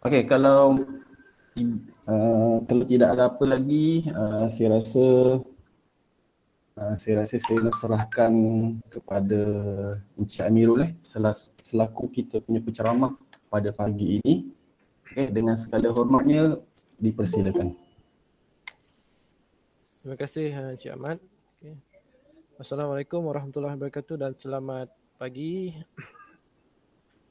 Okey, kalau uh, kalau tidak ada apa lagi, uh, saya rasa uh, saya rasa saya nak serahkan kepada Encik Amirul eh, selaku kita punya penceramah pada pagi ini. Okey, dengan segala hormatnya dipersilakan. Terima kasih uh, Encik Ahmad. Okay. Assalamualaikum warahmatullahi wabarakatuh dan selamat pagi.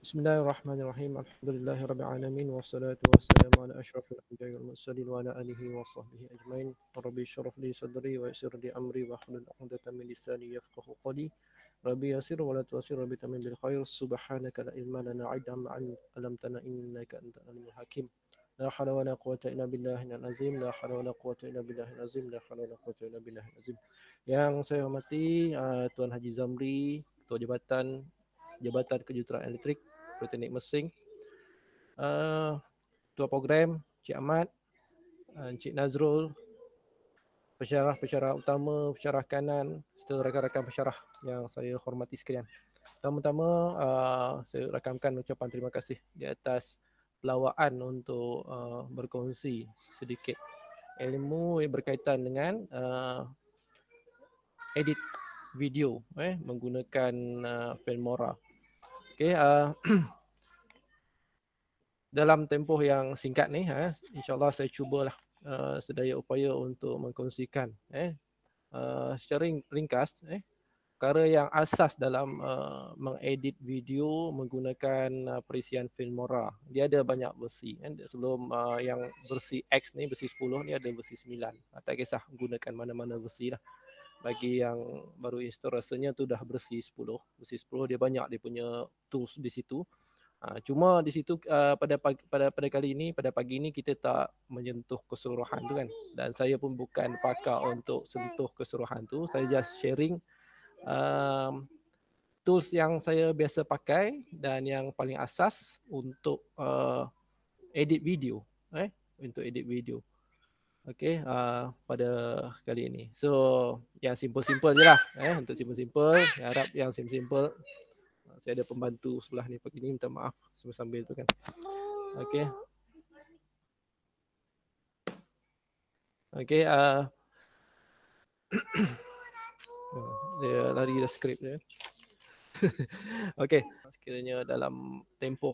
بسم الله الرحمن الرحيم الحمد لله رب العالمين والصلاة والسلام على أشرف الأنبياء والمرسلين وعلى آله وصحبه أجمعين ربي اشرح لي صدري ويسر لي أمري واحلل عقدة من لساني يفقه قولي ربي يسر ولا تعسر ربي تمن بالخير سبحانك لا علم لنا عدا ما علمتنا إنك أنت العليم الحكيم لا حول ولا قوة إلا بالله العظيم لا حول ولا قوة إلا بالله العظيم لا حول ولا قوة إلا بالله العظيم yang saya hormati uh, Tuan Haji Zamri Ketua Jabatan Jabatan Kejuruteraan Elektrik Politeknik Mesing. Uh, eh, Tua Program, Cik Ahmad, Encik eh, uh, Nazrul, pesyarah-pesyarah utama, pesyarah kanan, serta rakan-rakan pesyarah yang saya hormati sekalian. Pertama-tama, uh, saya rakamkan ucapan terima kasih di atas pelawaan untuk uh, berkongsi sedikit ilmu yang berkaitan dengan uh, edit video eh, menggunakan uh, Filmora. Okay, uh, dalam tempoh yang singkat ni, eh, insyaAllah saya cubalah uh, sedaya upaya untuk mengkongsikan eh, uh, secara ringkas eh, perkara yang asas dalam uh, mengedit video menggunakan uh, perisian Filmora. Dia ada banyak versi. Eh. Sebelum uh, yang versi X ni, versi 10 ni ada versi 9. tak kisah gunakan mana-mana versi lah bagi yang baru install rasanya tu dah bersih 10 bersih 10 dia banyak dia punya tools di situ uh, cuma di situ uh, pada pagi, pada pada kali ini pada pagi ini kita tak menyentuh keseluruhan tu kan dan saya pun bukan pakar untuk sentuh keseluruhan tu saya just sharing um, tools yang saya biasa pakai dan yang paling asas untuk uh, edit video eh untuk edit video okay, uh, pada kali ini. So, yang simple-simple je lah. Eh, untuk simple-simple, harap yang simple-simple. Saya ada pembantu sebelah ni pagi ni, minta maaf sambil-sambil tu kan. Okay. Okay. Uh, dia lari dah skrip dia. okay. Sekiranya dalam tempoh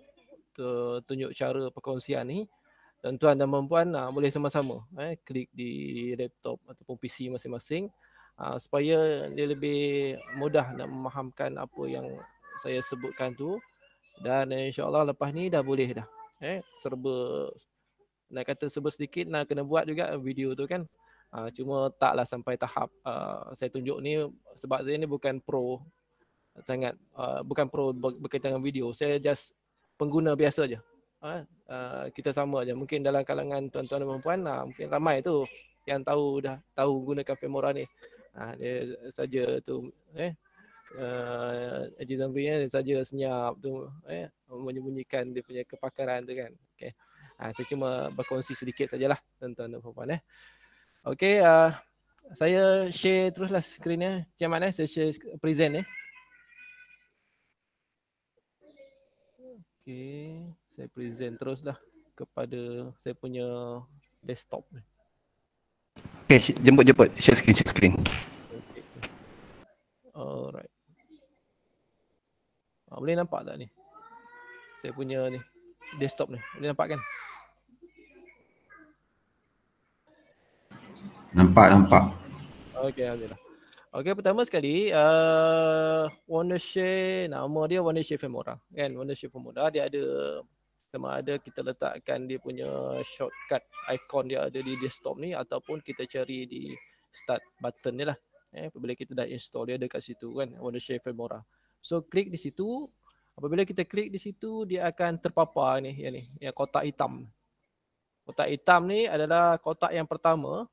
tunjuk cara perkongsian ni, tuan-tuan dan puan-puan uh, boleh sama-sama eh klik di laptop ataupun PC masing-masing uh, supaya dia lebih mudah nak memahamkan apa yang saya sebutkan tu dan insya-Allah lepas ni dah boleh dah eh serba nak kata serba sedikit nak kena buat juga video tu kan uh, cuma taklah sampai tahap uh, saya tunjuk ni sebab saya ni bukan pro sangat uh, bukan pro berkaitan dengan video saya just pengguna biasa je uh, kita sama aja mungkin dalam kalangan tuan-tuan dan puan-puan uh, mungkin ramai tu yang tahu dah tahu gunakan femora ni uh, dia saja tu eh eh uh, Zambri ni saja senyap tu eh menyembunyikan dia punya kepakaran tu kan okey uh, saya cuma berkongsi sedikit sajalah tuan-tuan dan puan-puan eh okey uh, saya share teruslah skrin ya. Eh. Macam mana eh, saya share present ya. Eh. Okay saya present terus dah kepada saya punya desktop ni. Okay, jemput-jemput. Share screen, share screen. Okay. Alright. Ah, boleh nampak tak ni? Saya punya ni, desktop ni. Boleh nampak kan? Nampak, nampak. Okay, alhamdulillah. Okay, pertama sekali, uh, Wondershare, nama dia Wondershare Femora. Kan, Wondershare Femora. Dia ada sama ada kita letakkan dia punya shortcut icon dia ada di desktop ni ataupun kita cari di start button ni lah eh, apabila kita dah install dia dekat situ kan Wondershare Filmora so klik di situ apabila kita klik di situ dia akan terpapar ni yang ni yang kotak hitam kotak hitam ni adalah kotak yang pertama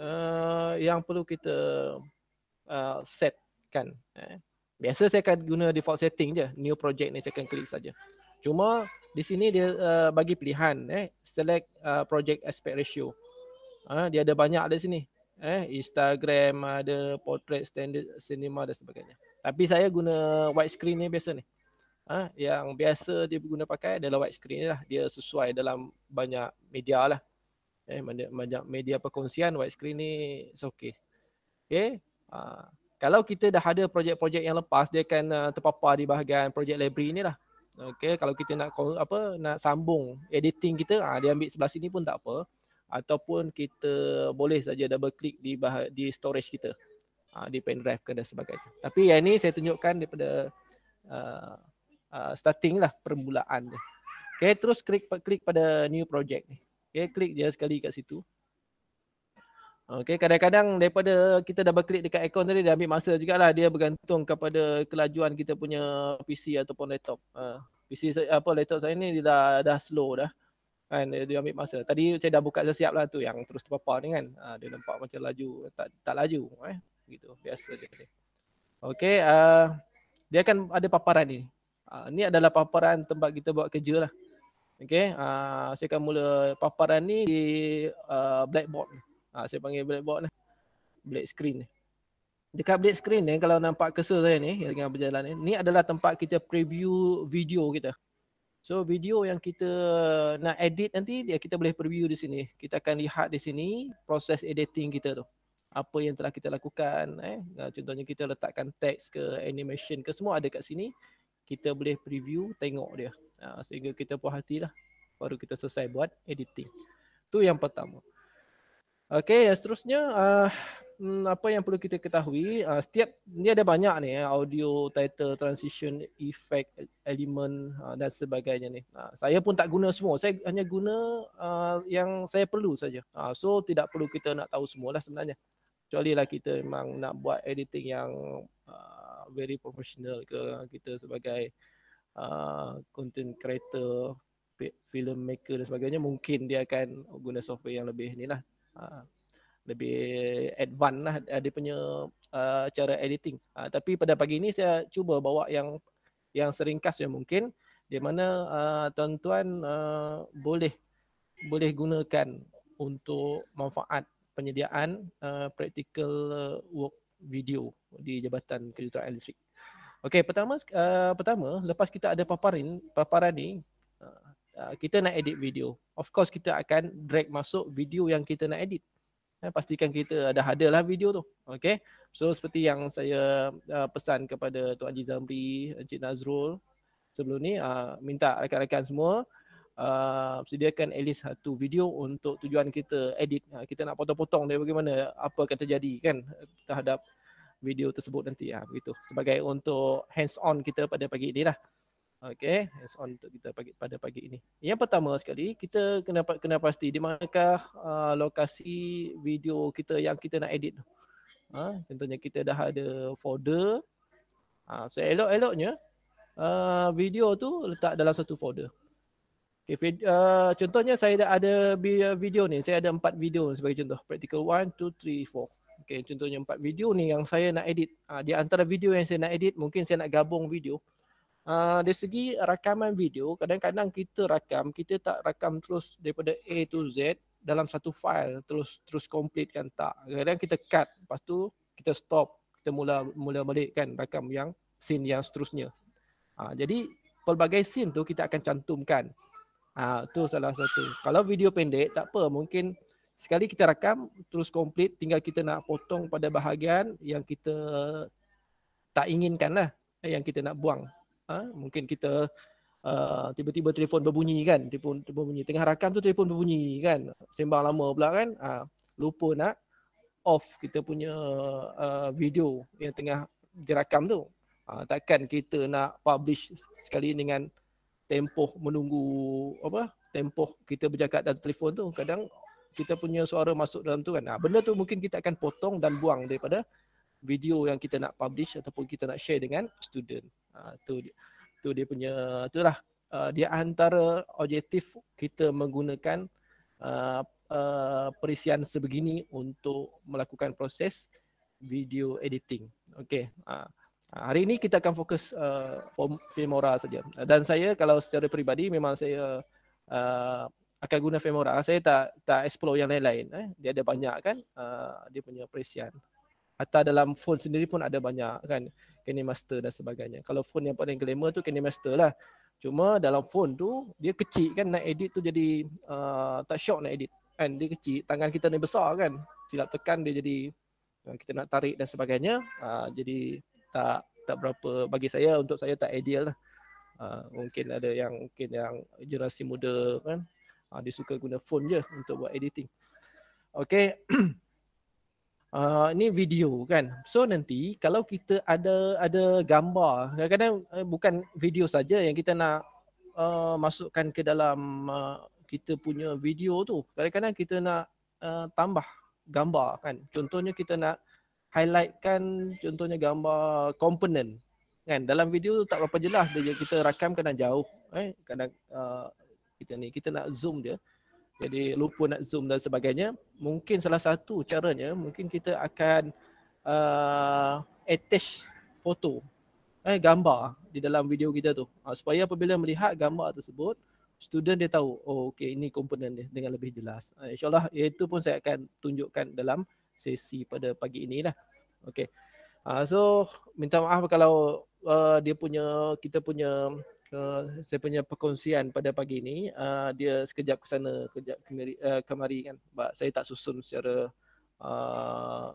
uh, yang perlu kita uh, eh, set kan eh. biasa saya akan guna default setting je new project ni saya akan klik saja cuma di sini dia uh, bagi pilihan eh select uh, project aspect ratio uh, dia ada banyak ada sini eh Instagram ada portrait standard cinema dan sebagainya tapi saya guna white screen ni biasa ni uh, yang biasa dia guna pakai adalah white screen lah dia sesuai dalam banyak media lah eh banyak, banyak media perkongsian white screen ni it's okay okay uh, kalau kita dah ada projek-projek yang lepas dia akan uh, terpapar di bahagian projek library ni lah Okey, kalau kita nak apa nak sambung editing kita, ha, dia ambil sebelah sini pun tak apa ataupun kita boleh saja double click di bah- di storage kita. Ha, di pen drive ke dan sebagainya. Tapi yang ini saya tunjukkan daripada uh, uh, starting lah permulaan dia. Okey, terus klik klik pada new project ni. Okey, klik je sekali kat situ. Okay, kadang-kadang daripada kita dah berklik dekat akaun tadi, dia ambil masa lah. dia bergantung kepada kelajuan kita punya PC ataupun laptop. Uh, ha, PC apa laptop saya ni dia dah, dah slow dah. Kan dia, dia ambil masa. Tadi saya dah buka siap lah tu yang terus terpapar ni kan. Uh, dia nampak macam laju, tak, tak laju. Eh. Gitu, biasa dia. dia. Okay, uh, ah, dia akan ada paparan ni. Uh, ni adalah paparan tempat kita buat kerja lah. Okay, uh, ah, saya akan mula paparan ni di uh, Blackboard ni ha, saya panggil black box lah black screen ni dekat black screen ni kalau nampak kesel saya ni yang tengah berjalan ni ni adalah tempat kita preview video kita so video yang kita nak edit nanti dia ya, kita boleh preview di sini kita akan lihat di sini proses editing kita tu apa yang telah kita lakukan eh contohnya kita letakkan teks ke animation ke semua ada kat sini kita boleh preview tengok dia ah, sehingga kita puas hatilah baru kita selesai buat editing tu yang pertama Okey, yang seterusnya uh, apa yang perlu kita ketahui uh, setiap ni ada banyak ni eh, audio title transition effect element uh, dan sebagainya ni uh, saya pun tak guna semua saya hanya guna uh, yang saya perlu saja uh, so tidak perlu kita nak tahu semua lah sebenarnya kecuali lah kita memang nak buat editing yang uh, very professional ke kita sebagai uh, content creator filmmaker dan sebagainya mungkin dia akan guna software yang lebih lah. Ha. lebih advance lah eh, dia punya uh, cara editing. Uh, tapi pada pagi ini saya cuba bawa yang yang seringkas yang mungkin di mana uh, tuan-tuan uh, boleh boleh gunakan untuk manfaat penyediaan uh, practical work video di Jabatan Kejuruteraan Elektrik. Okey, pertama uh, pertama lepas kita ada paparin paparan ni Uh, kita nak edit video. Of course kita akan drag masuk video yang kita nak edit. Eh, pastikan kita dah ada lah video tu. Okay. So seperti yang saya uh, pesan kepada Tuan Haji Zamri, Encik Nazrul sebelum ni, uh, minta rakan-rakan semua uh, sediakan at least satu video untuk tujuan kita edit. Uh, kita nak potong-potong dia bagaimana apa akan terjadi kan terhadap video tersebut nanti. Ya, uh, begitu. Sebagai untuk hands on kita pada pagi ini lah. Okay, it's on untuk kita pagi, pada pagi ini. Yang pertama sekali, kita kena, kena pasti di manakah uh, lokasi video kita yang kita nak edit. Uh, contohnya kita dah ada folder. Uh, so elok-eloknya uh, video tu letak dalam satu folder. Okay, uh, contohnya saya dah ada video ni. Saya ada empat video sebagai contoh. Practical one, two, three, four. Okay, contohnya empat video ni yang saya nak edit. Uh, di antara video yang saya nak edit, mungkin saya nak gabung video uh, dari segi rakaman video kadang-kadang kita rakam kita tak rakam terus daripada A to Z dalam satu file terus terus complete kan tak kadang kadang kita cut lepas tu kita stop kita mula mula balik kan rakam yang scene yang seterusnya uh, jadi pelbagai scene tu kita akan cantumkan uh, tu salah satu kalau video pendek tak apa mungkin sekali kita rakam terus complete tinggal kita nak potong pada bahagian yang kita tak inginkan lah eh, yang kita nak buang ha? mungkin kita uh, tiba-tiba telefon berbunyi kan telefon berbunyi tengah rakam tu telefon berbunyi kan sembang lama pula kan uh, lupa nak off kita punya uh, video yang tengah direkam tu uh, takkan kita nak publish sekali dengan tempoh menunggu apa tempoh kita bercakap dalam telefon tu kadang kita punya suara masuk dalam tu kan nah, ha, benda tu mungkin kita akan potong dan buang daripada video yang kita nak publish ataupun kita nak share dengan student Ah, tu tu dia punya tu lah ah, dia antara objektif kita menggunakan ah, perisian sebegini untuk melakukan proses video editing. Okey. hari ini kita akan fokus uh, Filmora saja. Dan saya kalau secara peribadi memang saya uh, akan guna Filmora. Saya tak tak explore yang lain-lain eh. Dia ada banyak kan dia punya perisian atau dalam phone sendiri pun ada banyak kan Kenny Master dan sebagainya. Kalau phone yang paling glamour tu Kenny Master lah. Cuma dalam phone tu dia kecil kan nak edit tu jadi uh, tak syok nak edit. Kan dia kecil, tangan kita ni besar kan. Silap tekan dia jadi uh, kita nak tarik dan sebagainya uh, jadi tak tak berapa bagi saya untuk saya tak ideal lah. Uh, mungkin ada yang mungkin yang generasi muda kan uh, dia suka guna phone je untuk buat editing. Okay. uh, ah, ni video kan so nanti kalau kita ada ada gambar kadang-kadang uh, bukan video saja yang kita nak uh, masukkan ke dalam uh, kita punya video tu kadang-kadang kita nak uh, tambah gambar kan contohnya kita nak highlightkan contohnya gambar component kan dalam video tu tak berapa jelas dia kita rakam kena jauh eh kadang uh, kita ni kita nak zoom dia jadi lupa nak zoom dan sebagainya mungkin salah satu caranya mungkin kita akan uh, attach foto eh gambar di dalam video kita tu uh, supaya apabila melihat gambar tersebut student dia tahu oh okey ini komponen dia dengan lebih jelas uh, insyaallah itu pun saya akan tunjukkan dalam sesi pada pagi inilah okey uh, ah, so minta maaf kalau uh, dia punya kita punya Eh, saya punya perkongsian pada pagi ini uh, dia sekejap ke sana kejap kemari, uh, eh, kemari kan sebab saya tak susun secara uh,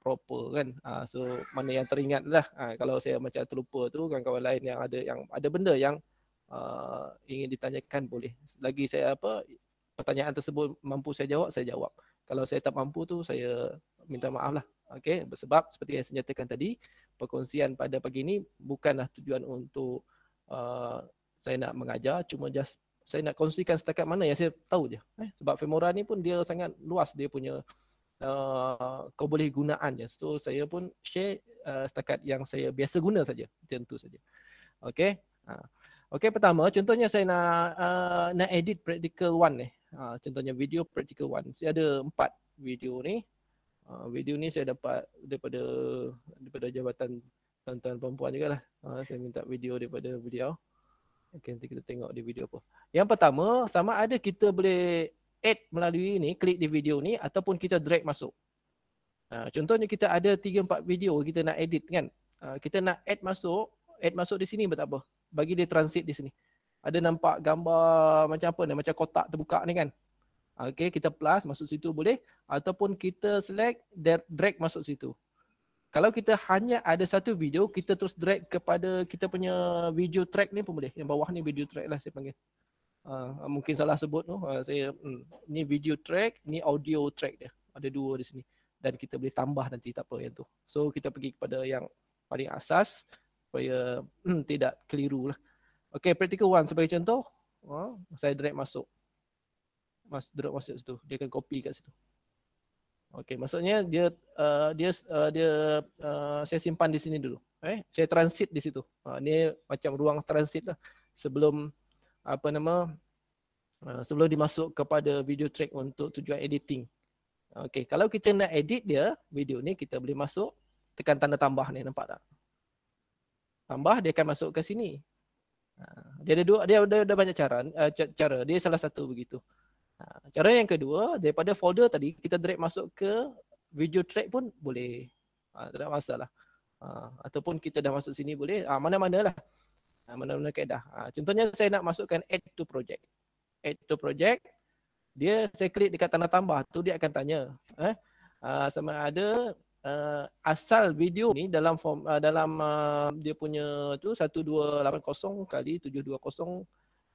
proper kan uh, so mana yang teringat lah uh, kalau saya macam terlupa tu kawan-kawan lain yang ada yang ada benda yang uh, ingin ditanyakan boleh lagi saya apa pertanyaan tersebut mampu saya jawab saya jawab kalau saya tak mampu tu saya minta maaf lah okay? sebab seperti yang saya nyatakan tadi perkongsian pada pagi ini bukanlah tujuan untuk Uh, saya nak mengajar cuma just saya nak kongsikan setakat mana yang saya tahu je eh, sebab femora ni pun dia sangat luas dia punya uh, kau boleh gunaan je so saya pun share uh, setakat yang saya biasa guna saja tentu saja okey ha. okey pertama contohnya saya nak uh, nak edit practical one ni eh. contohnya video practical one saya ada empat video ni uh, video ni saya dapat daripada daripada jabatan tuan-tuan perempuan juga lah. Ha, ah, saya minta video daripada beliau. Okay, nanti kita tengok di video apa. Yang pertama, sama ada kita boleh add melalui ni, klik di video ni ataupun kita drag masuk. Ha, contohnya kita ada 3-4 video kita nak edit kan. Ha, kita nak add masuk, add masuk di sini pun tak apa. Bagi dia transit di sini. Ada nampak gambar macam apa ni, macam kotak terbuka ni kan. Okay, kita plus masuk situ boleh. Ataupun kita select, drag masuk situ kalau kita hanya ada satu video kita terus drag kepada kita punya video track ni pun boleh yang bawah ni video track lah saya panggil uh, mungkin salah sebut tu uh, saya hmm, ni video track ni audio track dia ada dua di sini dan kita boleh tambah nanti tak apa yang tu so kita pergi kepada yang paling asas supaya hmm, tidak keliru lah okay practical one sebagai contoh uh, saya drag masuk mas drag masuk situ dia akan copy kat situ Okey, maksudnya dia uh, dia uh, dia uh, saya simpan di sini dulu. Eh, saya transit di situ. Ha, ah, ini macam ruang transit lah sebelum apa nama uh, sebelum dimasuk kepada video track untuk tujuan editing. Okey, kalau kita nak edit dia video ni kita boleh masuk tekan tanda tambah ni nampak tak? Tambah dia akan masuk ke sini. Ha, dia ada dua dia ada, ada banyak cara uh, cara. Dia salah satu begitu. Ha, cara yang kedua daripada folder tadi kita drag masuk ke video track pun boleh ha, tak ada masalah ha, ataupun kita dah masuk sini boleh ha, mana-mana lah ha, mana-mana kaedah ha, contohnya saya nak masukkan add to project add to project dia saya klik dekat tanda tambah tu dia akan tanya eh ha, sama ada uh, asal video ni dalam form uh, dalam uh, dia punya tu 1280 kali 720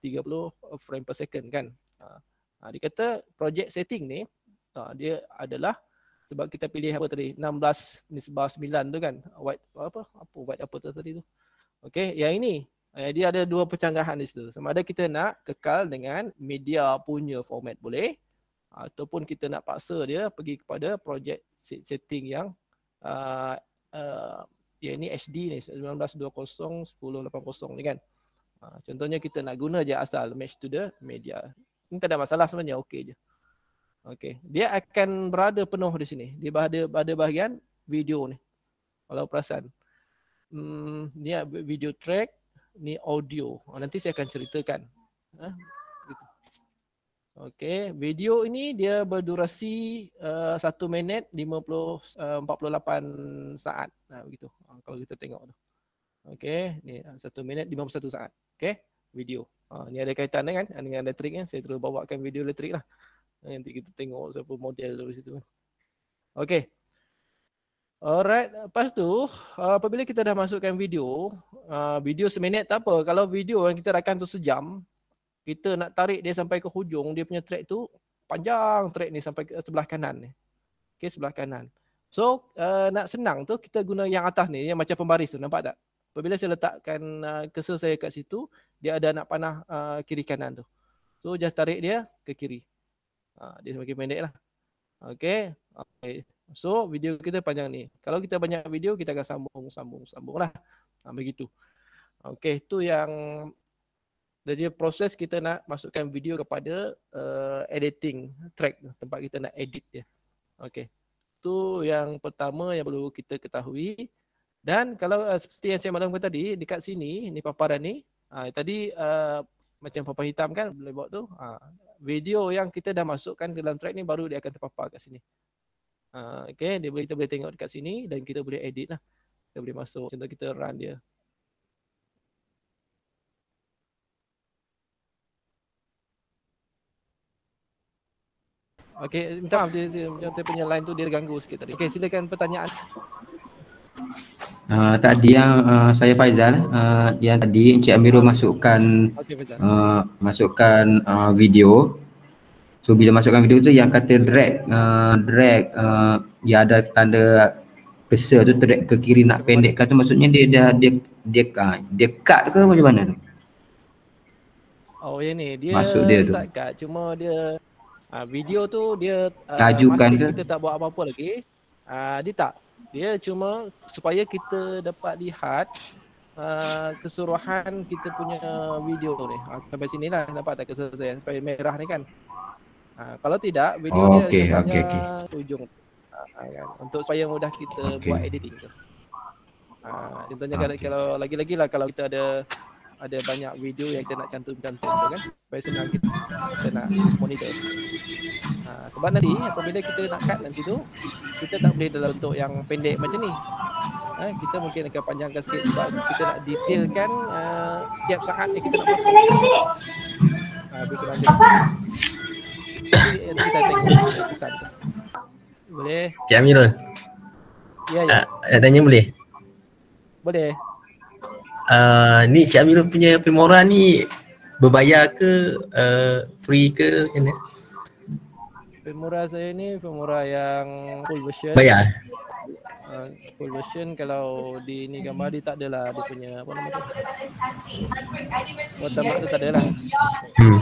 30 frame per second kan ha. Ha, dia kata project setting ni ha, dia adalah sebab kita pilih apa tadi 16 nisbah 9 tu kan white apa apa white apa tu tadi tu. Okey, yang ini eh, dia ada dua percanggahan di situ. Sama ada kita nak kekal dengan media punya format boleh ataupun kita nak paksa dia pergi kepada project setting yang uh, uh, yang ini HD ni 1920 1080 ni kan. Uh, contohnya kita nak guna je asal match to the media. Ini tak ada masalah sebenarnya okey je okey dia akan berada penuh di sini dia berada pada bahagian video ni kalau perasan hmm ni video track ni audio ah, nanti saya akan ceritakan ah, Okey, video ini dia berdurasi uh, ah, 1 minit 50 uh, 48 saat. Nah begitu. Uh, kalau kita tengok tu. Okey, ni 1 minit 51 saat. Okey video. Ha, ni ada kaitan dengan, dengan elektrik kan. Saya terus bawakan video elektrik lah. Ha, nanti kita tengok siapa model dari situ. Okay. Alright, lepas tu ha, apabila kita dah masukkan video, ha, video seminit tak apa. Kalau video yang kita rakam tu sejam, kita nak tarik dia sampai ke hujung, dia punya track tu panjang track ni sampai ke sebelah kanan ni. Okay, sebelah kanan. So, eh, nak senang tu kita guna yang atas ni, yang macam pembaris tu. Nampak tak? apabila saya letakkan uh, kesel saya kat situ dia ada anak panah uh, kiri kanan tu so just tarik dia ke kiri uh, dia semakin pendek lah okay. okay so video kita panjang ni kalau kita banyak video kita akan sambung sambung sambung lah uh, begitu okay tu yang jadi proses kita nak masukkan video kepada uh, editing track tempat kita nak edit dia okay tu yang pertama yang perlu kita ketahui dan kalau uh, seperti yang saya maklumkan tadi, dekat sini, ni paparan ni, uh, tadi uh, macam papan hitam kan, boleh buat tu. Uh, video yang kita dah masukkan ke dalam track ni baru dia akan terpapar kat sini. Uh, ah, okay, dia boleh, kita boleh tengok dekat sini dan kita boleh edit lah. Kita boleh masuk, contoh kita run dia. Okay, minta maaf dia, dia, dia, punya line tu dia ganggu sikit tadi. Okay, silakan pertanyaan. Uh, ah, tadi yang uh, saya Faizal uh, yang tadi Encik Amirul masukkan uh, masukkan uh, video so bila masukkan video tu yang kata drag uh, drag uh, dia ada tanda kesa tu drag ke kiri nak pendekkan tu maksudnya dia dia dia dia, dia cut ke macam mana tu oh ya ni dia masuk dia tu cut cuma dia uh, video tu dia uh, tajukan masa kita tak buat apa-apa lagi uh, dia tak Ya, cuma supaya kita dapat lihat uh, keseluruhan kita punya video ni. Ah, sampai sini lah nampak tak keseluruhan sampai merah ni kan. Uh, kalau tidak, video oh, okay, dia okay, hanya okay. ujung. Uh, ah, kan? Untuk supaya mudah kita okay. buat editing tu. Uh, okay. kalau, kalau lagi-lagi lah kalau kita ada ada banyak video yang kita nak cantum-cantum tu kan. Supaya senang kita, kita nak monitor. Ha, sebab nanti apabila kita nak cut nanti tu, kita tak boleh dalam bentuk yang pendek macam ni. Ha, kita mungkin akan panjangkan sikit sebab kita nak detailkan uh, setiap saat yang kita nak buat. Ha, kita tengok kesan Boleh? Cik Amirul. Ya, ya. Uh, ah, nak eh, tanya boleh? Boleh. Uh, ni Cik Amirul punya pemora ni berbayar ke uh, free ke kena? You Femora saya ni femora yang full version. Bayar. Uh, ah, full version kalau di ni gambar dia tak adalah dia punya apa nama tu. Watermark tu tak adalah. Hmm.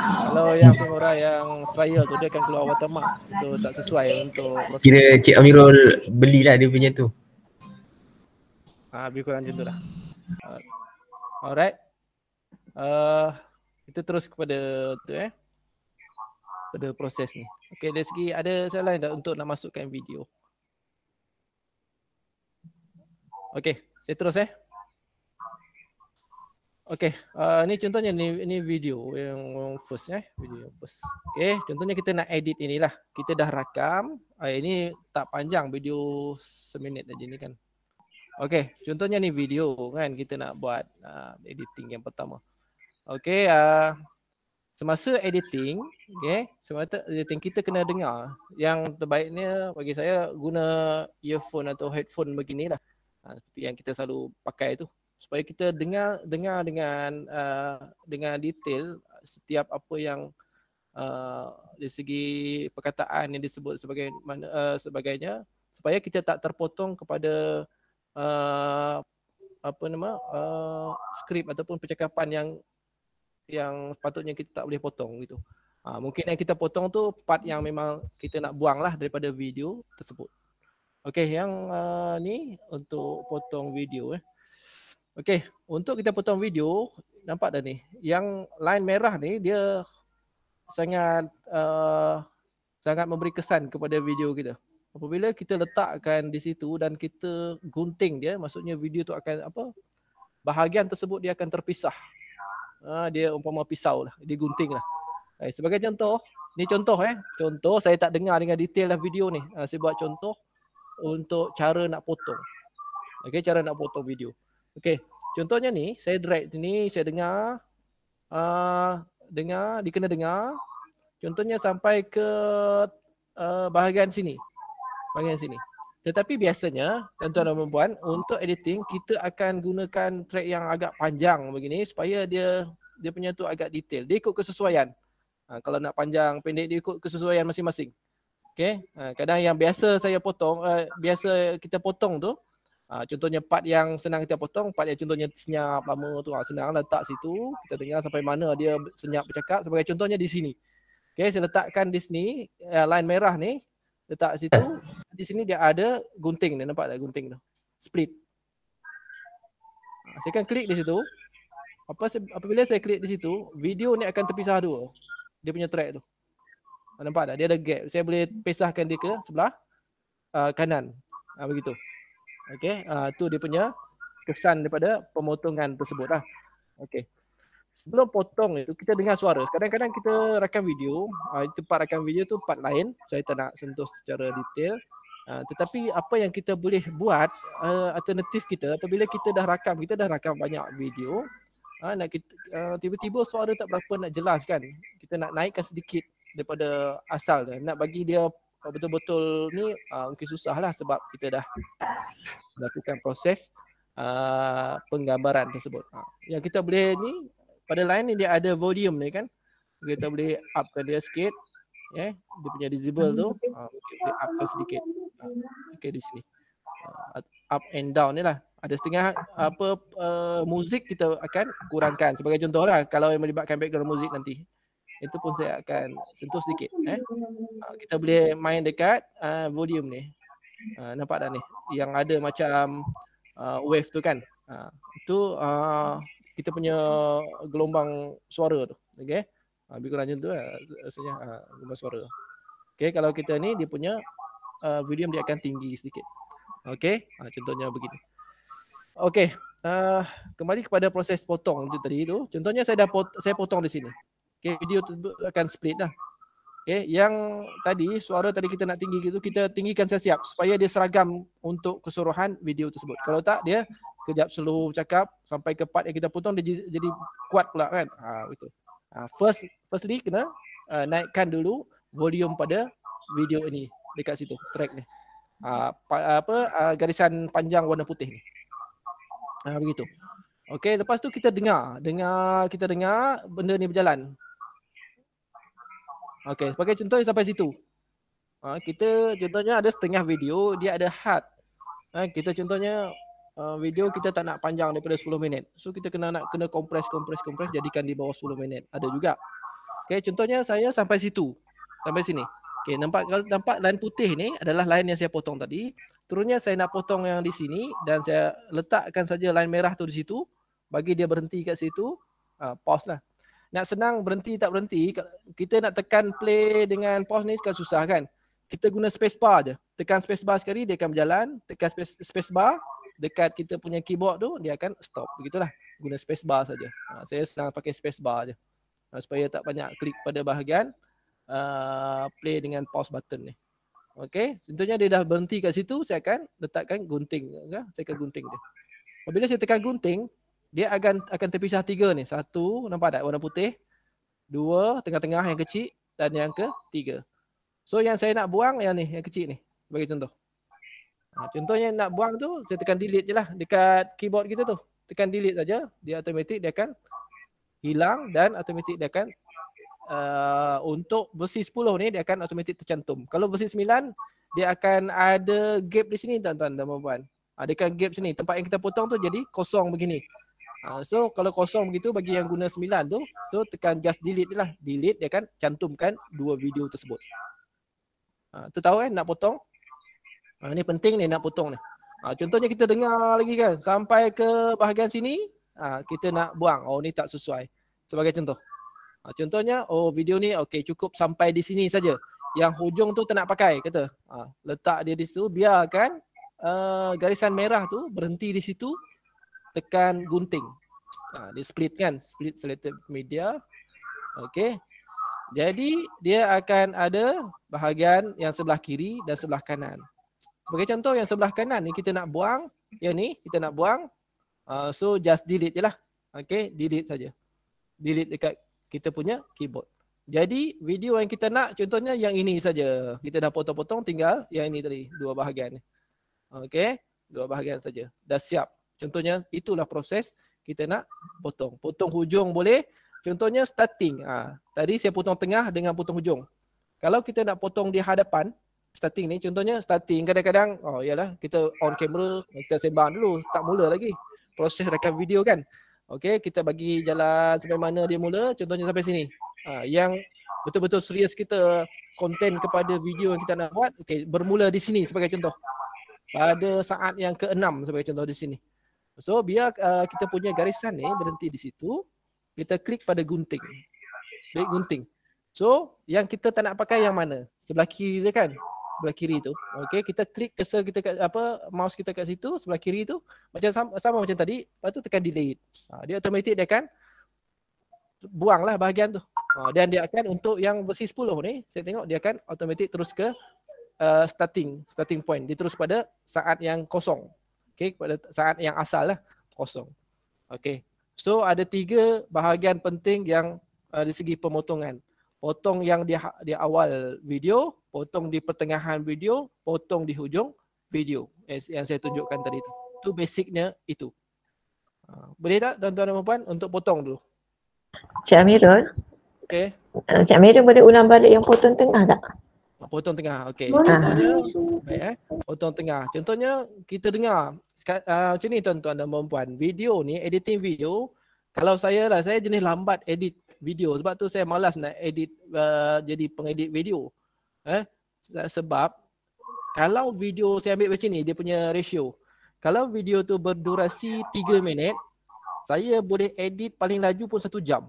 Kalau yang femora yang trial tu dia akan keluar watermark tu tak sesuai untuk Kira Cik Amirul belilah dia punya tu. Ah, uh, lebih kurang macam tu lah. Ah, alright. Uh, kita terus kepada tu eh pada proses ni. Okay, dari segi ada salah tak untuk nak masukkan video? Okay, saya terus eh. Okay, uh, ni contohnya ni ni video yang first eh, video first. Okay, contohnya kita nak edit inilah. Kita dah rakam. Uh, ini tak panjang video seminit aja ni kan. Okay, contohnya ni video kan kita nak buat uh, editing yang pertama. Okay, uh, semasa editing, okay, semasa editing kita kena dengar. Yang terbaiknya bagi saya guna earphone atau headphone begini lah, ah, seperti yang kita selalu pakai tu. Supaya kita dengar dengar dengan uh, dengan detail setiap apa yang uh, dari segi perkataan yang disebut sebagai mana, uh, sebagainya supaya kita tak terpotong kepada uh, apa nama uh, skrip ataupun percakapan yang yang sepatutnya kita tak boleh potong gitu. Ha, mungkin yang kita potong tu part yang memang kita nak buang lah daripada video tersebut. Okey, yang uh, ni untuk potong video eh. Okey, untuk kita potong video, nampak dah ni. Yang line merah ni dia sangat uh, sangat memberi kesan kepada video kita. Apabila kita letakkan di situ dan kita gunting dia, maksudnya video tu akan apa? Bahagian tersebut dia akan terpisah Ah, dia umpama pisau lah, dia gunting lah. Eh, sebagai contoh, ni contoh eh. Contoh saya tak dengar dengan detail dah video ni. Ah, saya buat contoh untuk cara nak potong. Okey, cara nak potong video. Okey. Contohnya ni, saya drag sini, saya dengar uh, dengar, dia kena dengar. Contohnya sampai ke uh, bahagian sini. Bahagian sini. Tetapi biasanya, tuan-tuan dan perempuan, untuk editing kita akan gunakan track yang agak panjang begini supaya dia dia punya tu agak detail. Dia ikut kesesuaian. Ha, kalau nak panjang, pendek, dia ikut kesesuaian masing-masing. Okay. Ha, kadang yang biasa saya potong, uh, biasa kita potong tu, ha, contohnya part yang senang kita potong, part yang contohnya senyap lama tu, ha, senang letak situ, kita dengar sampai mana dia senyap bercakap, sebagai contohnya di sini. Okay, saya letakkan di sini, uh, line merah ni, letak situ, di sini dia ada gunting dia nampak tak gunting tu split saya akan klik di situ apa apabila saya klik di situ video ni akan terpisah dua dia punya track tu nampak tak dia ada gap saya boleh pisahkan dia ke sebelah uh, kanan uh, begitu okey uh, tu dia punya kesan daripada pemotongan tersebut lah. Okey, Sebelum potong itu kita dengar suara. Kadang-kadang kita rakam video, uh, itu part rakam video tu part lain. Saya tak nak sentuh secara detail. Ah, tetapi apa yang kita boleh buat uh, alternatif kita apabila kita dah rakam kita dah rakam banyak video uh, nak kita uh, tiba-tiba suara tak berapa nak jelas kan kita nak naikkan sedikit daripada asal dia. nak bagi dia betul-betul ni uh, mungkin lah sebab kita dah melakukan proses uh, penggambaran tersebut uh, yang kita boleh ni pada lain ni dia ada volume ni kan kita boleh upkan dia sikit ya yeah, dia punya decibel tu uh, hmm, okay, boleh upkan sedikit Ah, okay di sini uh, up and down ni lah ada setengah apa uh, muzik kita akan kurangkan sebagai contoh lah kalau yang melibatkan background muzik nanti itu pun saya akan sentuh sedikit eh uh, kita boleh main dekat uh, volume ni uh, nampak tak ni yang ada macam uh, wave tu kan uh, itu uh, kita punya gelombang suara tu Okay, uh, lebih kurang macam tu lah, uh, gelombang suara Okay, kalau kita ni dia punya uh, volume dia akan tinggi sedikit. Okey, uh, contohnya begini. Okey, uh, kembali kepada proses potong tu tadi itu. Contohnya saya dah pot- saya potong di sini. Okey, video itu akan split dah. Okey, yang tadi suara tadi kita nak tinggi gitu, kita tinggikan saya siap supaya dia seragam untuk keseluruhan video tersebut. Kalau tak dia kejap seluruh cakap sampai ke part yang kita potong dia jadi kuat pula kan. Ha ah, itu. Ha, ah, first firstly kena uh, naikkan dulu volume pada video ini dekat situ track ni. Uh, pa, apa uh, garisan panjang warna putih ni. Uh, begitu. Okey, lepas tu kita dengar, dengar kita dengar benda ni berjalan. Okey, sebagai contoh sampai situ. Uh, kita contohnya ada setengah video dia ada had. Uh, kita contohnya uh, video kita tak nak panjang daripada 10 minit. So kita kena nak kena compress compress compress jadikan di bawah 10 minit. Ada juga. Okey, contohnya saya sampai situ. Sampai sini. Okey, nampak kalau nampak line putih ni adalah line yang saya potong tadi. Turunnya saya nak potong yang di sini dan saya letakkan saja line merah tu di situ bagi dia berhenti kat situ. Uh, pause lah. Nak senang berhenti tak berhenti. Kita nak tekan play dengan pause ni kan susah kan. Kita guna space bar je. Tekan space bar sekali dia akan berjalan. Tekan space, space bar dekat kita punya keyboard tu dia akan stop. Begitulah. Guna space bar saja. Uh, saya senang pakai space bar je. Uh, supaya tak banyak klik pada bahagian. Uh, play dengan pause button ni. Okey, contohnya dia dah berhenti kat situ, saya akan letakkan gunting. Okay? Saya akan gunting dia. Apabila saya tekan gunting, dia akan akan terpisah tiga ni. Satu, nampak tak warna putih? Dua, tengah-tengah yang kecil dan yang ketiga. So yang saya nak buang yang ni, yang kecil ni. Bagi contoh. Ha, contohnya nak buang tu, saya tekan delete je lah dekat keyboard kita tu. Tekan delete saja, dia automatik dia akan hilang dan automatik dia akan uh, untuk versi 10 ni dia akan automatik tercantum. Kalau versi 9 dia akan ada gap di sini tuan-tuan dan puan-puan. Adakah ah, gap sini tempat yang kita potong tu jadi kosong begini. Uh, so kalau kosong begitu bagi yang guna 9 tu so tekan just delete lah. Delete dia akan cantumkan dua video tersebut. Ah uh, tu tahu eh nak potong. Uh, ni penting ni nak potong ni. Uh, contohnya kita dengar lagi kan sampai ke bahagian sini Ha, kita nak buang. Oh ni tak sesuai. Sebagai contoh. Ha, contohnya, oh video ni okay, cukup sampai di sini saja. Yang hujung tu tak nak pakai, kata. Ha, letak dia di situ, biarkan uh, garisan merah tu berhenti di situ, tekan gunting. Ha, dia split kan, split selected media. Okay. Jadi dia akan ada bahagian yang sebelah kiri dan sebelah kanan. Sebagai contoh yang sebelah kanan ni kita nak buang, yang ni kita nak buang. Uh, so just delete je lah. Okay, delete saja. Delete dekat kita punya keyboard. Jadi video yang kita nak contohnya yang ini saja. Kita dah potong-potong tinggal yang ini tadi dua bahagian. Okey, dua bahagian saja. Dah siap. Contohnya itulah proses kita nak potong. Potong hujung boleh. Contohnya starting. Ha, tadi saya potong tengah dengan potong hujung. Kalau kita nak potong di hadapan starting ni contohnya starting kadang-kadang oh iyalah kita on camera kita sembang dulu tak mula lagi proses rekam video kan. Okey, kita bagi jalan sampai mana dia mula, contohnya sampai sini. Ha, yang betul-betul serius kita konten kepada video yang kita nak buat, okey, bermula di sini sebagai contoh. Pada saat yang keenam sebagai contoh di sini. So, biar uh, kita punya garisan ni berhenti di situ, kita klik pada gunting. Baik gunting. So, yang kita tak nak pakai yang mana? Sebelah kiri dia kan? sebelah kiri tu. Okey, kita klik cursor kita kat apa mouse kita kat situ sebelah kiri tu macam sama, sama macam tadi, lepas tu tekan delete. Ha, dia automatik dia akan buanglah bahagian tu. Ha, dan dia akan untuk yang versi 10 ni, saya tengok dia akan automatik terus ke uh, starting, starting point. Dia terus pada saat yang kosong. Okey, pada saat yang asal lah kosong. Okey. So ada tiga bahagian penting yang uh, di segi pemotongan. Potong yang di, di awal video, potong di pertengahan video, potong di hujung video yang saya tunjukkan tadi tu. Tu basicnya itu. Ha, boleh tak tuan-tuan dan puan untuk potong dulu? Cik Amirul. Okey. Eh, Cik Amirul boleh ulang balik yang potong tengah tak? Ah, potong tengah. Okey. Ha. Baik eh. Potong tengah. Contohnya kita dengar uh, macam ni tuan-tuan dan puan video ni editing video kalau saya lah saya jenis lambat edit video sebab tu saya malas nak edit uh, jadi pengedit video eh sebab kalau video saya ambil macam ni dia punya ratio kalau video tu berdurasi 3 minit saya boleh edit paling laju pun 1 jam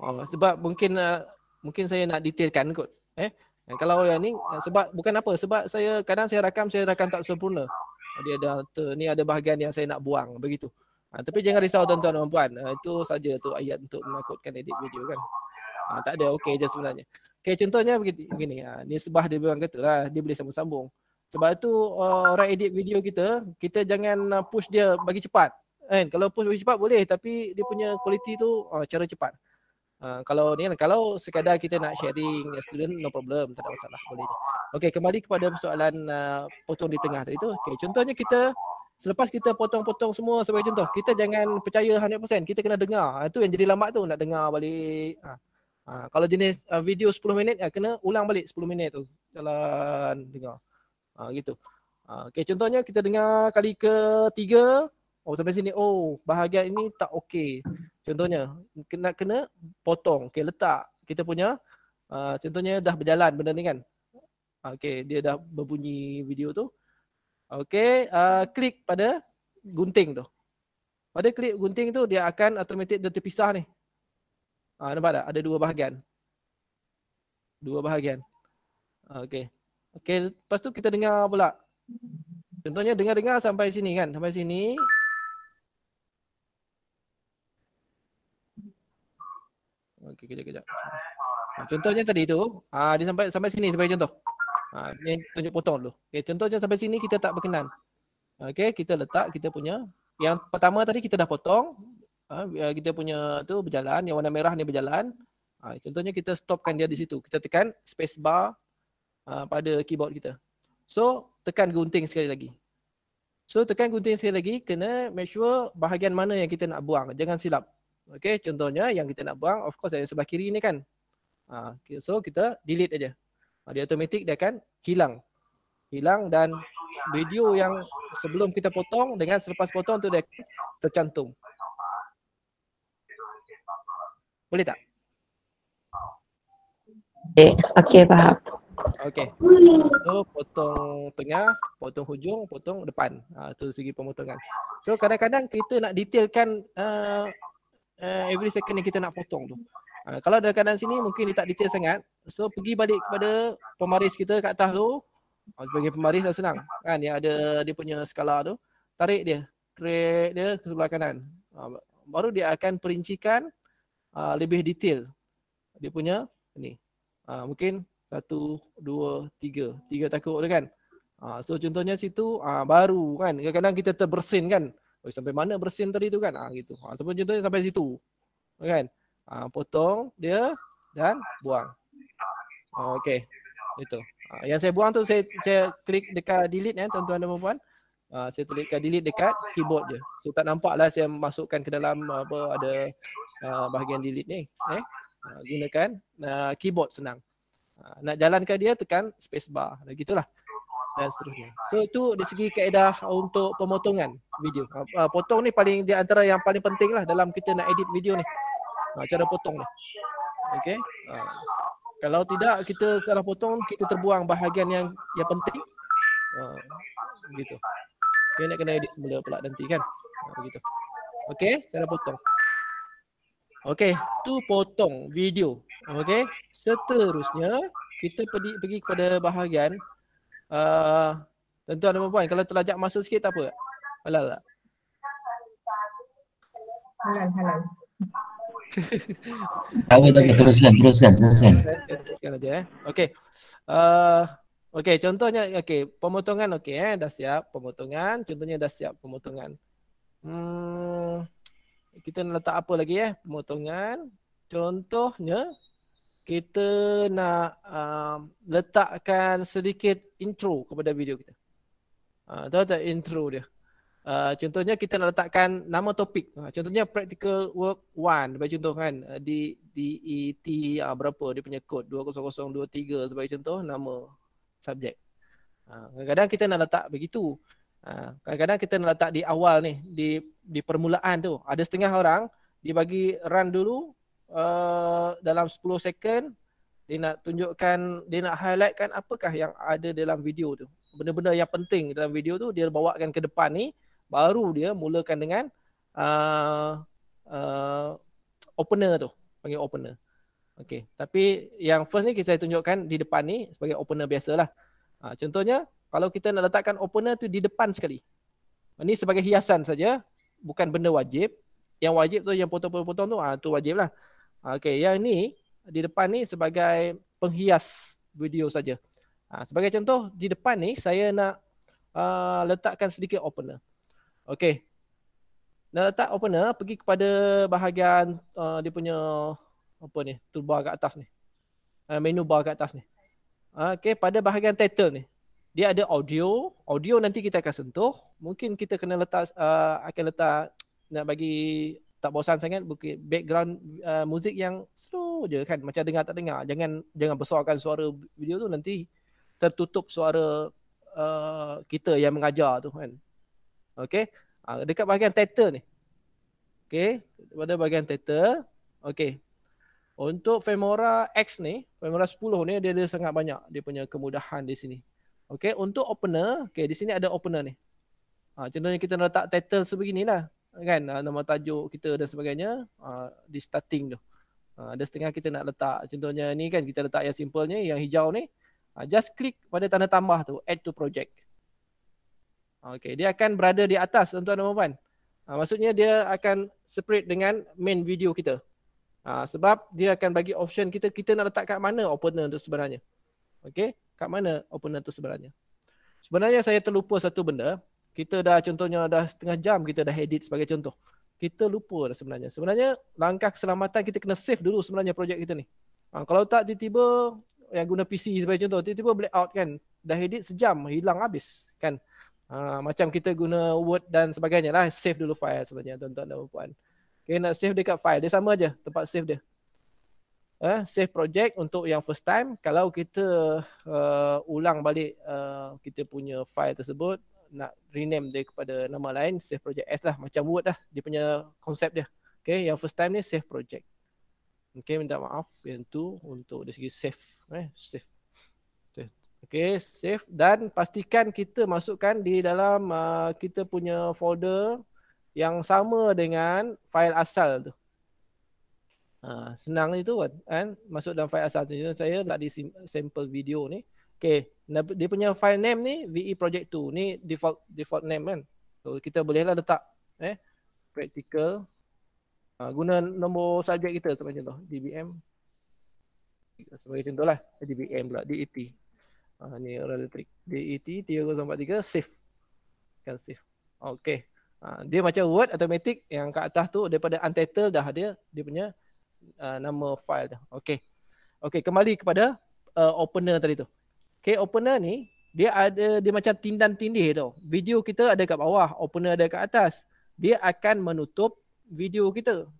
oh sebab mungkin uh, mungkin saya nak detailkan kot eh kalau yang ni eh, sebab bukan apa sebab saya kadang saya rakam saya rakam tak sempurna oh, dia ada tu ni ada bahagian yang saya nak buang begitu ha, tapi jangan risau tuan-tuan dan puan ha, ah, itu saja tu ayat untuk menakutkan edit video kan Ha, tak ada okey je sebenarnya. Okey contohnya begini, begini. Ha, ni sebah dia bilang kata lah, dia boleh sambung-sambung. Sebab tu uh, orang edit video kita, kita jangan push dia bagi cepat. Kan? Kalau push bagi cepat boleh tapi dia punya kualiti tu uh, cara cepat. Uh, kalau ni lah, kalau sekadar kita nak sharing student no problem tak ada masalah boleh. Okey kembali kepada persoalan uh, potong di tengah tadi tu. Okey contohnya kita selepas kita potong-potong semua sebagai contoh kita jangan percaya 100% kita kena dengar. Itu yang jadi lambat tu nak dengar balik. Uh. Ha, kalau jenis uh, video 10 minit, uh, kena ulang balik 10 minit tu. Jalan dengar. Ha, gitu. Ha, okay, contohnya kita dengar kali ketiga. Oh sampai sini. Oh bahagian ini tak okey. Contohnya kena kena potong. Okay, letak. Kita punya uh, contohnya dah berjalan benda ni kan. Ha, okay, dia dah berbunyi video tu. Okay, uh, klik pada gunting tu. Pada klik gunting tu dia akan automatic dia terpisah ni. Ha, nampak tak? Ada dua bahagian. Dua bahagian. Ha, ah, okay. Okay, lepas tu kita dengar pula. Contohnya dengar-dengar sampai sini kan? Sampai sini. Okay, kejap-kejap. Ha, ah, contohnya tadi tu, ha, dia sampai sampai sini sebagai contoh. Ha, ini tunjuk potong dulu. Okay, contohnya sampai sini kita tak berkenan. Okay, kita letak kita punya. Yang pertama tadi kita dah potong, Ha, ya, kita punya tu berjalan yang warna merah ni berjalan ha, contohnya kita stopkan dia di situ kita tekan space bar ha, pada keyboard kita so tekan gunting sekali lagi so tekan gunting sekali lagi kena make sure bahagian mana yang kita nak buang jangan silap Okay. contohnya yang kita nak buang of course yang sebelah kiri ni kan so kita delete aja dia automatic dia akan hilang hilang dan video yang sebelum kita potong dengan selepas potong tu dia tercantum boleh tak? Okay, eh, okay faham. Okay. So potong tengah, potong hujung, potong depan. Ha, tu segi pemotongan. So kadang-kadang kita nak detailkan uh, uh, every second yang kita nak potong tu. Ha, kalau dalam keadaan sini mungkin dia tak detail sangat. So pergi balik kepada pemaris kita kat atas tu. Ha, bagi pemaris dah senang. Kan dia ada dia punya skala tu. Tarik dia. Krik dia ke sebelah kanan. Ha, baru dia akan perincikan uh, lebih detail dia punya ni. Uh, mungkin satu, dua, tiga. Tiga takut tu kan. Uh, so contohnya situ uh, baru kan. Kadang-kadang kita terbersin kan. Oh, sampai mana bersin tadi tu kan. Uh, gitu. Uh, so contohnya sampai situ. Kan? Uh, potong dia dan buang. Uh, okay. Itu. Uh, yang saya buang tu saya, saya klik dekat delete kan eh, tuan-tuan dan puan-puan. Uh, saya klik delete dekat keyboard je. So tak nampak lah saya masukkan ke dalam apa ada Ah, ah, bahagian delete ni eh uh, gunakan uh, keyboard senang uh, nak jalankan dia tekan spacebar dan gitulah dan seterusnya so itu di segi kaedah untuk pemotongan video uh, uh, potong ni paling di antara yang paling penting lah dalam kita nak edit video ni uh, cara potong ni Okay. uh, kalau tidak kita salah potong kita terbuang bahagian yang yang penting uh, gitu dia nak kena edit semula pula nanti kan uh, begitu Okay, cara potong Okey, tu potong video. Okey, seterusnya kita pergi pergi kepada bahagian uh, tuan dan puan kalau terlajak masa sikit tak apa. Halal tak? Halal, halal. Tak teruskan, teruskan, teruskan. Teruskan saja eh. Okey. Uh, okey, contohnya okey, pemotongan okey eh, dah siap pemotongan, contohnya dah siap pemotongan. Hmm kita nak letak apa lagi eh pemotongan contohnya kita nak um, letakkan sedikit intro kepada video kita uh, tahu tak intro dia uh, contohnya kita nak letakkan nama topik uh, contohnya practical work 1 sebagai contoh kan uh, di DET uh, ah, berapa dia punya kod 20023 sebagai contoh nama subjek kadang-kadang kita nak letak begitu Ha, kadang-kadang kita nak letak di awal ni, di di permulaan tu. Ada setengah orang, dia bagi run dulu uh, dalam 10 second. Dia nak tunjukkan, dia nak highlightkan apakah yang ada dalam video tu. Benda-benda yang penting dalam video tu, dia bawakan ke depan ni. Baru dia mulakan dengan uh, uh, opener tu. Panggil opener. Okay. Tapi yang first ni kita tunjukkan di depan ni sebagai opener biasalah. Uh, contohnya, kalau kita nak letakkan opener tu di depan sekali. Ini sebagai hiasan saja, bukan benda wajib. Yang wajib tu yang potong-potong tu ah tu wajiblah. Ah, okey, yang ni di depan ni sebagai penghias video saja. Ah, sebagai contoh di depan ni saya nak uh, letakkan sedikit opener. Okay, Nak letak opener pergi kepada bahagian uh, dia punya apa ni? Toolbar kat atas ni. Uh, menu bar kat atas ni. Okay, pada bahagian title ni dia ada audio audio nanti kita akan sentuh mungkin kita kena letak uh, akan letak nak bagi tak bosan sangat background uh, muzik yang slow je kan macam dengar tak dengar jangan jangan besarkan suara video tu nanti tertutup suara uh, kita yang mengajar tu kan okey uh, dekat bahagian title ni okey pada bahagian title okey untuk Femora X ni Femora 10 ni dia ada sangat banyak dia punya kemudahan di sini Okay, untuk opener, okay, di sini ada opener ni. Ha, contohnya kita nak letak title sebeginilah. Kan, ha, nama tajuk kita dan sebagainya ha, di starting tu. Ha, ada setengah kita nak letak. Contohnya ni kan kita letak yang simplenya yang hijau ni. Ha, just click pada tanda tambah tu, add to project. Ha, okay, dia akan berada di atas tuan-tuan dan puan-puan. Ha, maksudnya dia akan separate dengan main video kita. Ha, sebab dia akan bagi option kita, kita nak letak kat mana opener tu sebenarnya. Okay kat mana opponent tu sebenarnya. Sebenarnya saya terlupa satu benda. Kita dah contohnya dah setengah jam kita dah edit sebagai contoh. Kita lupa dah sebenarnya. Sebenarnya langkah keselamatan kita kena save dulu sebenarnya projek kita ni. Ha, kalau tak tiba-tiba yang guna PC sebagai contoh, tiba-tiba black out kan. Dah edit sejam, hilang habis kan. Ha, macam kita guna Word dan sebagainya lah. Save dulu file sebenarnya tuan-tuan dan puan Okay, nak save dekat file. Dia sama aja tempat save dia uh, eh, save project untuk yang first time kalau kita uh, ulang balik uh, kita punya file tersebut nak rename dia kepada nama lain save project S lah macam word lah dia punya konsep dia okay yang first time ni save project okay minta maaf yang tu untuk dari segi save eh save Okay, save dan pastikan kita masukkan di dalam uh, kita punya folder yang sama dengan file asal tu. Ha, senang itu kan, kan masuk dalam file asal tu. Saya nak di sample video ni. Okey, dia punya file name ni VE Project 2. Ni default default name kan. So kita bolehlah letak eh practical ha, guna nombor subjek kita sebagai contoh DBM sebagai contohlah DBM pula DET. Ha, ni orang elektrik DET 3043 save. Kan save. Okey. Ha, dia macam word automatic yang kat atas tu daripada untitled dah ada dia punya uh, nama file tu. Okay. Okay, kembali kepada uh, opener tadi tu. Okay, opener ni dia ada dia macam tindan tindih tu. Video kita ada kat bawah, opener ada kat atas. Dia akan menutup video kita.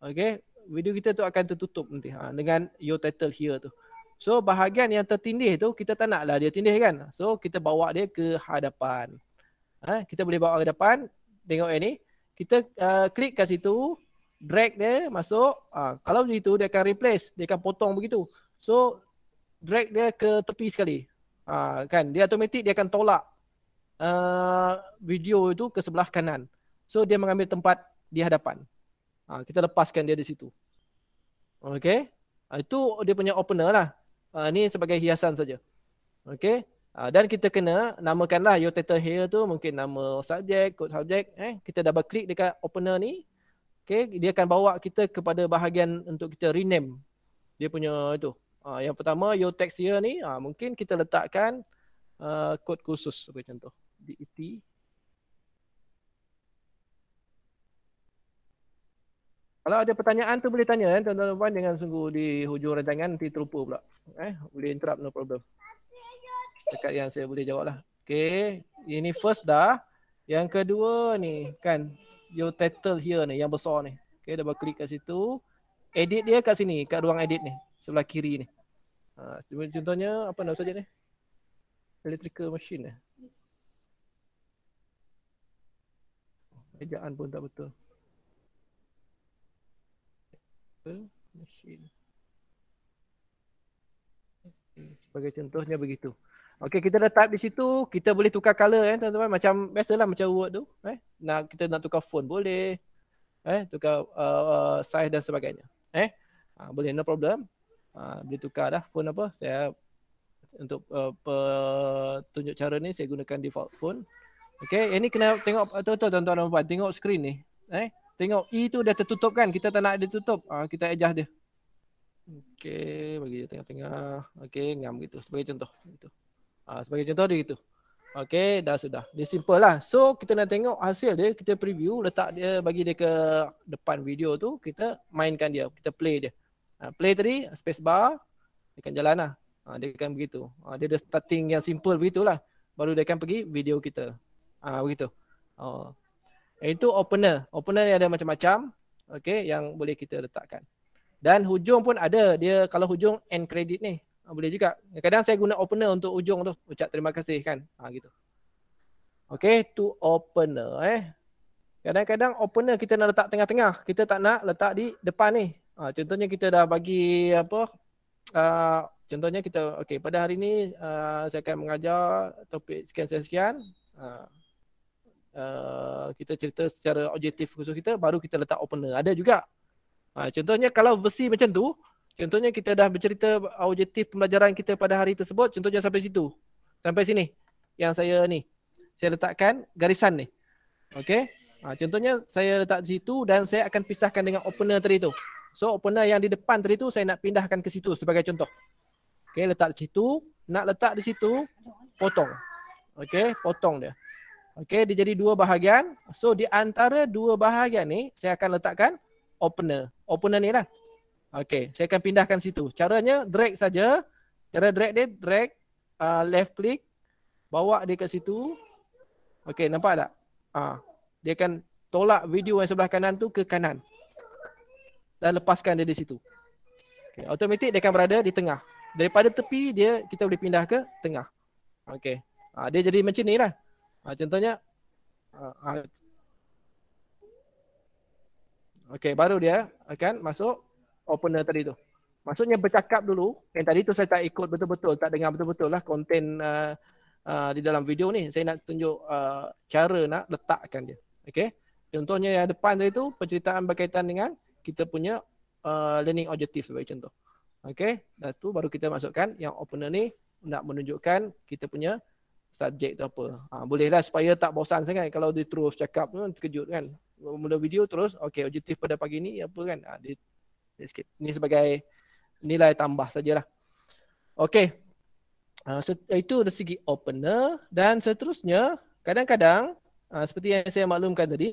Okay, video kita tu akan tertutup nanti ha, dengan your title here tu. So bahagian yang tertindih tu kita tak nak lah dia tindih kan. So kita bawa dia ke hadapan. Ha, kita boleh bawa ke hadapan. Tengok yang ni. Kita uh, klik kat situ drag dia masuk uh, kalau begitu dia akan replace dia akan potong begitu so drag dia ke tepi sekali uh, kan dia automatik dia akan tolak uh, video itu ke sebelah kanan so dia mengambil tempat di hadapan uh, kita lepaskan dia di situ okey uh, itu dia punya opener lah uh, ni sebagai hiasan saja okey uh, dan kita kena namakanlah your title here tu mungkin nama subjek code subjek eh kita double click dekat opener ni Okay, dia akan bawa kita kepada bahagian untuk kita rename dia punya itu. Uh, yang pertama, your text here ni, uh, mungkin kita letakkan uh, kod khusus sebagai contoh. DET. Kalau ada pertanyaan tu boleh tanya, eh, tuan-tuan eh, dengan sungguh di hujung rancangan, nanti terlupa pula. Eh, boleh interrupt, no problem. Dekat yang saya boleh jawab lah. Okay, ini first dah. Yang kedua ni, kan your title here ni yang besar ni. Okay, double click kat situ. Edit dia kat sini, kat ruang edit ni. Sebelah kiri ni. Ha, contohnya apa nama saja ni? Electrical machine ni. Ejaan pun tak betul. Machine. Sebagai contohnya begitu. Okey kita dah type di situ, kita boleh tukar color eh tuan-tuan macam biasalah macam word tu eh. Nak kita nak tukar phone boleh. Eh tukar uh, uh, size dan sebagainya. Eh ha, boleh no problem. Ha, boleh tukar dah phone apa? Saya untuk uh, petunjuk cara ni saya gunakan default phone. Okey, ini eh, kena tengok betul-betul uh, tuan-tuan dan puan tengok skrin ni. Eh tengok E tu dah tertutup kan? Kita tak nak dia tutup. Ha, kita adjust dia. Okey, bagi dia tengah-tengah. Okey, ngam gitu. Sebagai contoh gitu. Uh, sebagai contoh dia gitu. Okay, dah sudah. Dia simple lah. So, kita nak tengok hasil dia. Kita preview, letak dia, bagi dia ke depan video tu. Kita mainkan dia. Kita play dia. Uh, play tadi, space bar. Dia akan jalan lah. Uh, dia akan begitu. Uh, dia ada starting yang simple begitu lah. Baru dia akan pergi video kita. Uh, begitu. Uh, itu opener. Opener ni ada macam-macam. Okay, yang boleh kita letakkan. Dan hujung pun ada. Dia kalau hujung end credit ni. Ah, boleh juga. Kadang kadang saya guna opener untuk ujung tu ucap terima kasih kan. Ha gitu. Okay, to opener eh. Kadang-kadang opener kita nak letak tengah-tengah. Kita tak nak letak di depan ni. Ha, contohnya kita dah bagi apa uh, contohnya kita okay, pada hari ni uh, saya akan mengajar topik sekian-sekian. Uh, uh, kita cerita secara objektif khusus kita baru kita letak opener. Ada juga. Ha, contohnya kalau versi macam tu, Contohnya kita dah bercerita objektif pembelajaran kita pada hari tersebut. Contohnya sampai situ. Sampai sini. Yang saya ni. Saya letakkan garisan ni. Okay. Ha, contohnya saya letak di situ dan saya akan pisahkan dengan opener tadi tu. So opener yang di depan tadi tu saya nak pindahkan ke situ sebagai contoh. Okay. Letak di situ. Nak letak di situ. Potong. Okay. Potong dia. Okay. Dia jadi dua bahagian. So di antara dua bahagian ni saya akan letakkan opener. Opener ni lah. Okay, saya akan pindahkan situ. Caranya drag saja. Cara drag dia, drag, uh, left click, bawa dia ke situ. Okay, nampak tak? Ah, uh, Dia akan tolak video yang sebelah kanan tu ke kanan. Dan lepaskan dia di situ. Okay, automatic dia akan berada di tengah. Daripada tepi dia, kita boleh pindah ke tengah. Okay. Uh, ah, dia jadi macam ni lah. Uh, contohnya. Uh, ah, uh, okay, baru dia akan masuk opener tadi tu. Maksudnya bercakap dulu, yang tadi tu saya tak ikut betul-betul, tak dengar betul-betul lah konten uh, uh, di dalam video ni. Saya nak tunjuk uh, cara nak letakkan dia. Okay. Contohnya yang depan tadi tu, penceritaan berkaitan dengan kita punya uh, learning objective sebagai contoh. Okay. Dah tu baru kita masukkan yang opener ni nak menunjukkan kita punya subjek tu apa. Ha, bolehlah supaya tak bosan sangat kalau dia terus cakap tu terkejut kan. Mula video terus, okay, Objective pada pagi ni apa kan. Ha, dia sikit. Ini sebagai nilai tambah sajalah. Okey. Uh, ah, so, itu dari segi opener dan seterusnya kadang-kadang uh, seperti yang saya maklumkan tadi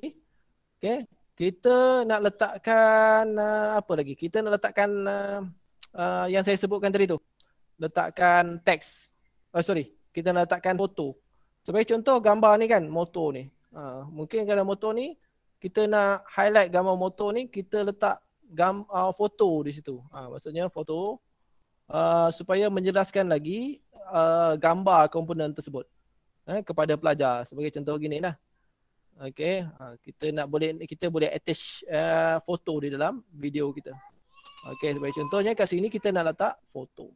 okay, kita nak letakkan uh, apa lagi? Kita nak letakkan uh, uh, yang saya sebutkan tadi tu. Letakkan teks. Oh, sorry. Kita nak letakkan foto. Sebagai contoh gambar ni kan motor ni. Uh, mungkin kalau motor ni kita nak highlight gambar motor ni kita letak gam, uh, foto di situ. Uh, maksudnya foto uh, supaya menjelaskan lagi uh, gambar komponen tersebut eh, kepada pelajar. Sebagai contoh gini lah. Okay, uh, kita nak boleh kita boleh attach uh, foto di dalam video kita. Okay, sebagai contohnya kat sini kita nak letak foto.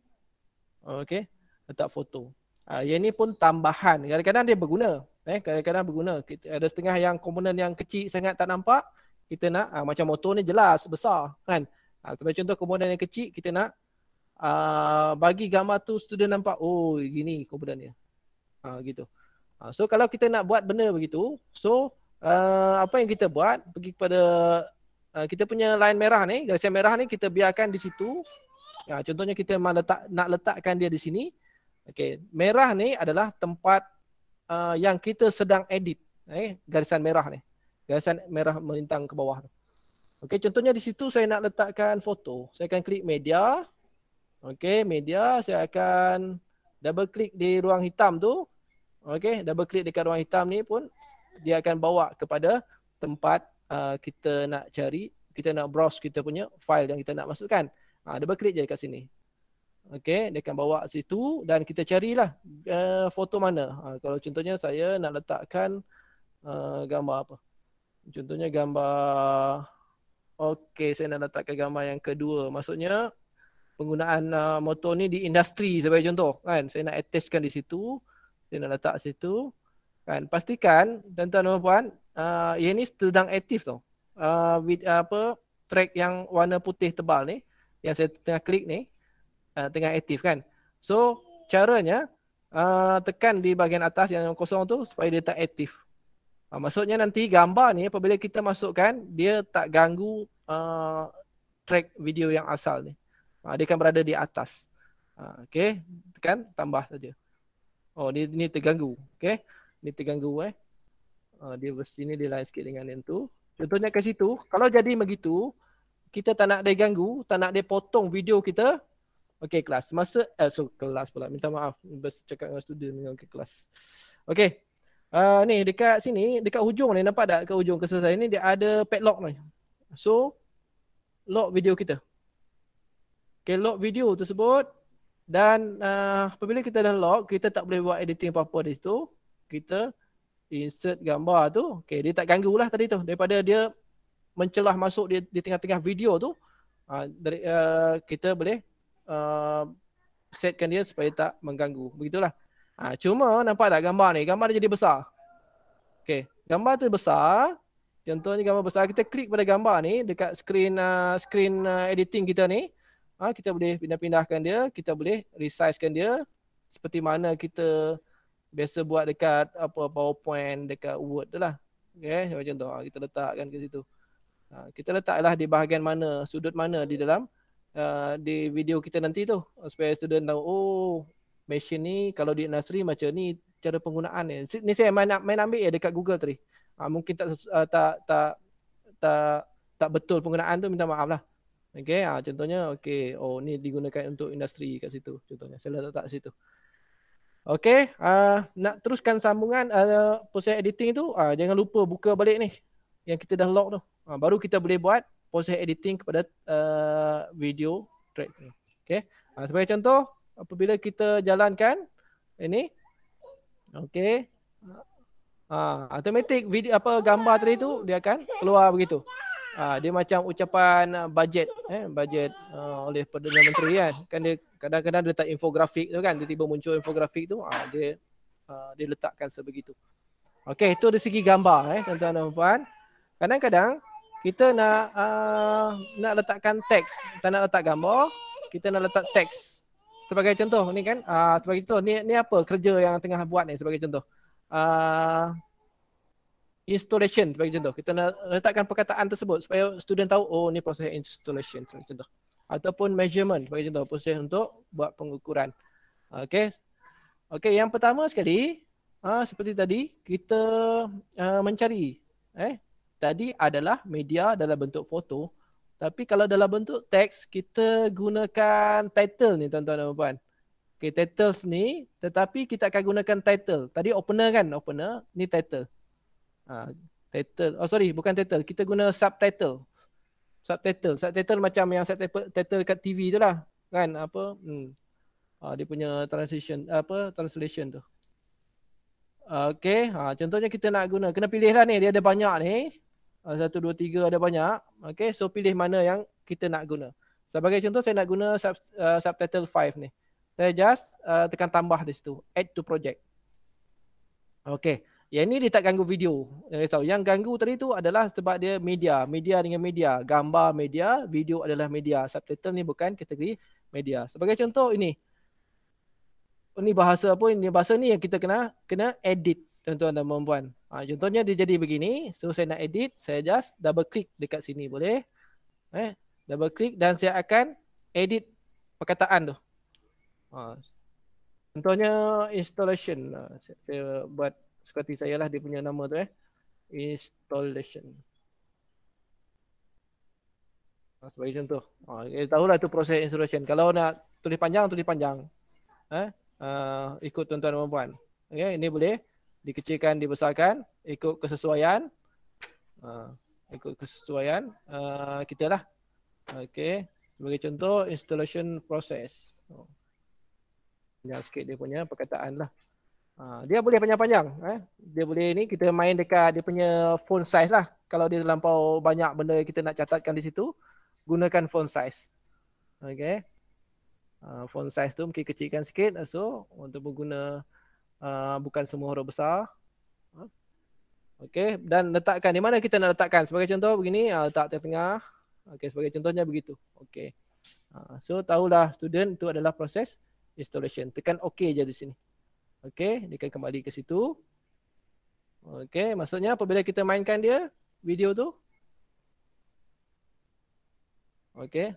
Okay, letak foto. Uh, yang ni pun tambahan. Kadang-kadang dia berguna. Eh, kadang-kadang berguna. ada setengah yang komponen yang kecil sangat tak nampak kita nak uh, macam motor ni jelas besar kan uh, ah, sebagai contoh komponen yang kecil kita nak uh, bagi gambar tu student nampak oh gini komponen dia uh, gitu uh, so kalau kita nak buat benda begitu so uh, apa yang kita buat pergi kepada uh, kita punya line merah ni garisan merah ni kita biarkan di situ ya uh, contohnya kita memang letak, nak letakkan dia di sini okey merah ni adalah tempat uh, yang kita sedang edit eh garisan merah ni garisan merah melintang ke bawah tu. Okey, contohnya di situ saya nak letakkan foto. Saya akan klik media. Okey, media saya akan double klik di ruang hitam tu. Okey, double klik dekat ruang hitam ni pun dia akan bawa kepada tempat uh, kita nak cari, kita nak browse kita punya file yang kita nak masukkan. Ha, double klik je kat sini. Okey, dia akan bawa situ dan kita carilah uh, foto mana. Ha, kalau contohnya saya nak letakkan uh, gambar apa? Uh, contohnya gambar okey saya nak letakkan gambar yang kedua maksudnya penggunaan uh, motor ni di industri sebagai contoh kan saya nak attachkan di situ saya nak letak situ kan pastikan tuan-tuan dan puan uh, ini sedang aktif tu uh, with uh, apa track yang warna putih tebal ni yang saya tengah klik ni uh, tengah aktif kan so caranya uh, tekan di bahagian atas yang kosong tu supaya dia tak aktif Uh, maksudnya nanti gambar ni apabila kita masukkan dia tak ganggu uh, track video yang asal ni. Uh, dia akan berada di atas. Uh, okay. Kan? Tambah saja. Oh ni, ni terganggu. Okay. Ni terganggu eh. Uh, dia versi ni dia lain sikit dengan yang tu. Contohnya kat situ. Kalau jadi begitu. Kita tak nak dia ganggu. Tak nak dia potong video kita. Okay kelas. Masa. Eh, so kelas pula. Minta maaf. Best cakap dengan student. Okay kelas. Okay. Uh, ni dekat sini, dekat hujung ni nampak tak ke hujung kesesuaian ni dia ada padlock ni. So lock video kita. Okay lock video tersebut dan uh, apabila kita dah lock, kita tak boleh buat editing apa-apa di situ. Kita insert gambar tu. Okay dia tak ganggu lah tadi tu. Daripada dia mencelah masuk di, di tengah-tengah video tu. Uh, dari, uh, kita boleh uh, setkan dia supaya tak mengganggu. Begitulah. Ha, cuma nampak tak gambar ni? Gambar dia jadi besar. Okay, gambar tu besar. Contohnya gambar besar kita klik pada gambar ni dekat screen uh, screen uh, editing kita ni. Ha, kita boleh pindah-pindahkan dia, kita boleh resizekan dia seperti mana kita biasa buat dekat apa PowerPoint dekat Word tu lah. Okay, macam tu. Ha, kita letakkan ke situ. Ha, kita letaklah di bahagian mana, sudut mana di dalam uh, di video kita nanti tu supaya student tahu oh machine ni kalau di industri macam ni cara penggunaan ni. Ni saya main, main ambil ya dekat Google tadi. Ha, mungkin tak, uh, ah, tak tak tak tak tak betul penggunaan tu minta maaf lah. Okey, ha, contohnya okey, oh ni digunakan untuk industri kat situ contohnya. Saya letak tak situ. Okey, uh, nak teruskan sambungan uh, proses editing tu, uh, jangan lupa buka balik ni yang kita dah lock tu. Uh, baru kita boleh buat proses editing kepada uh, video track ni. Okey. Uh, sebagai contoh, apabila kita jalankan ini okey ha, automatic video apa gambar tadi tu dia akan keluar begitu ha, dia macam ucapan uh, budget eh budget uh, oleh perdana menteri kan kan dia kadang-kadang dia letak infografik tu kan dia tiba muncul infografik tu ha, dia uh, dia letakkan sebegitu okey itu dari segi gambar eh tuan-tuan dan puan kadang-kadang kita nak uh, nak letakkan teks tak nak letak gambar kita nak letak teks sebagai contoh ni kan uh, sebagai contoh ni ni apa kerja yang tengah buat ni sebagai contoh uh, installation sebagai contoh kita nak letakkan perkataan tersebut supaya student tahu oh ni proses installation sebagai contoh ataupun measurement sebagai contoh proses untuk buat pengukuran okey okey yang pertama sekali uh, seperti tadi kita uh, mencari eh tadi adalah media dalam bentuk foto tapi kalau dalam bentuk teks, kita gunakan title ni tuan-tuan dan puan-puan. Okay, titles ni tetapi kita akan gunakan title. Tadi opener kan opener, ni title. Ha, title, oh sorry bukan title, kita guna subtitle. Subtitle, subtitle macam yang subtitle, title kat TV tu lah. Kan apa, hmm. ha, dia punya transition, apa translation tu. Okay, ha, contohnya kita nak guna, kena pilih lah ni, dia ada banyak ni. Ah, satu, dua, tiga ada banyak. Okay, so pilih mana yang kita nak guna. Sebagai contoh, saya nak guna sub, uh, subtitle 5 ni. Saya just uh, tekan tambah di situ. Add to project. Okay. Yang ni dia tak ganggu video. Yang ganggu tadi tu adalah sebab dia media. Media dengan media. Gambar media. Video adalah media. Subtitle ni bukan kategori media. Sebagai contoh ini. Ini bahasa pun, Ini bahasa ni yang kita kena kena edit tuan-tuan dan puan-puan. Ha, contohnya dia jadi begini. So saya nak edit, saya just double click dekat sini boleh. Eh, double click dan saya akan edit perkataan tu. Ha. Contohnya installation. Ha, saya, saya buat seperti saya lah dia punya nama tu eh. Installation. Ha, sebagai contoh. Ha, dia tahulah tu proses installation. Kalau nak tulis panjang, tulis panjang. Eh, uh, ikut tuan-tuan dan puan-puan. Okay, ini boleh dikecilkan dibesarkan ikut kesesuaian uh, ikut kesesuaian uh, kita lah okey sebagai contoh installation process oh. yang sikit dia punya perkataan lah uh, dia boleh panjang-panjang eh? dia boleh ni kita main dekat dia punya font size lah kalau dia terlampau banyak benda kita nak catatkan di situ gunakan font size okey uh, font size tu mungkin kecilkan sikit so untuk berguna Ah, bukan semua huruf besar. Okey, dan letakkan di mana kita nak letakkan. Sebagai contoh begini, uh, letak tengah-tengah. Okey, sebagai contohnya begitu. Okey. Uh, so, tahulah student itu adalah proses installation. Tekan OK je di sini. Okey, dia akan kembali ke situ. Okey, maksudnya apabila kita mainkan dia, video tu. Okey.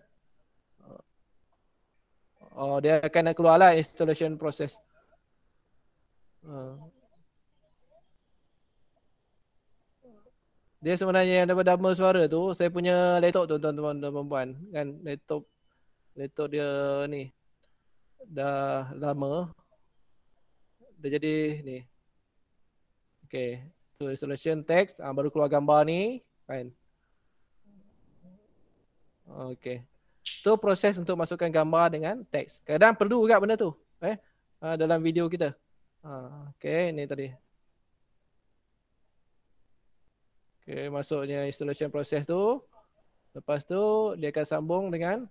Oh, dia akan keluarlah installation process. Ha. Dia sebenarnya yang dapat double suara tu, saya punya laptop tu tuan-tuan dan puan-puan kan laptop laptop dia ni dah lama dah jadi ni. Okay, tu resolution text ah, baru keluar gambar ni kan. Okey. Tu proses untuk masukkan gambar dengan teks. Kadang perlu juga benda tu. Eh, ah, dalam video kita. Ah, okay, ini tadi. Okay, masuknya installation process tu. Lepas tu, dia akan sambung dengan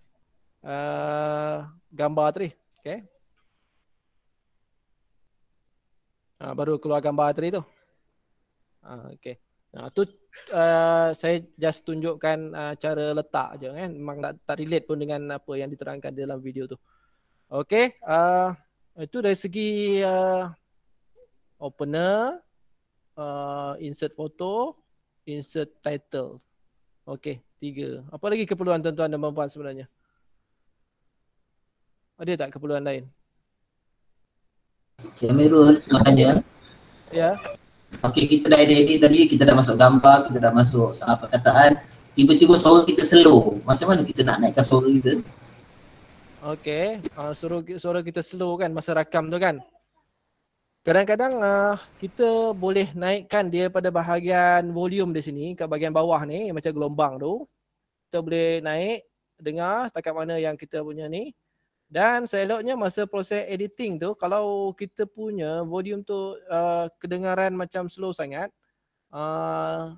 uh, gambar tadi. Okay. Ha, baru keluar gambar tadi tu. Ha, okay. Nah, tu uh, saya just tunjukkan uh, cara letak je kan. Memang tak, tak relate pun dengan apa yang diterangkan dalam video tu. Okay. Uh, itu dari segi uh, opener, uh, insert photo, insert title. Okey, tiga. Apa lagi keperluan tuan-tuan dan puan-puan sebenarnya? Ada tak keperluan lain? Cik Amirul, terima kasih. Ya. Okey, kita dah edit, edit tadi, kita dah masuk gambar, kita dah masuk salah perkataan. Tiba-tiba suara kita slow. Macam mana kita nak naikkan suara kita? Okey, uh, suara, suara kita slow kan masa rakam tu kan? Kadang-kadang uh, kita boleh naikkan dia pada bahagian volume di sini, kat bahagian bawah ni, macam gelombang tu. Kita boleh naik, dengar setakat mana yang kita punya ni. Dan seloknya masa proses editing tu, kalau kita punya volume tu uh, kedengaran macam slow sangat, uh,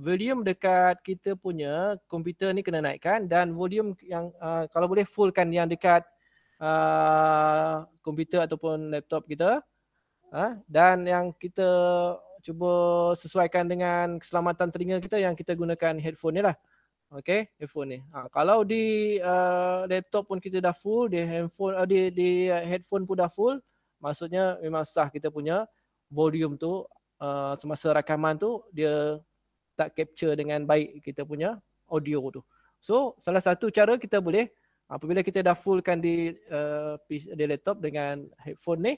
volume dekat kita punya komputer ni kena naikkan dan volume yang uh, kalau boleh fullkan yang dekat uh, komputer ataupun laptop kita. Ah, dan yang kita cuba sesuaikan dengan keselamatan telinga kita yang kita gunakan headphone ni lah. Okay, headphone ni. Ha, kalau di uh, laptop pun kita dah full, di handphone, uh, di, di headphone pun dah full, maksudnya memang sah kita punya volume tu uh, semasa rakaman tu dia tak capture dengan baik kita punya audio tu. So salah satu cara kita boleh apabila kita dah fullkan di uh, di laptop dengan headphone ni,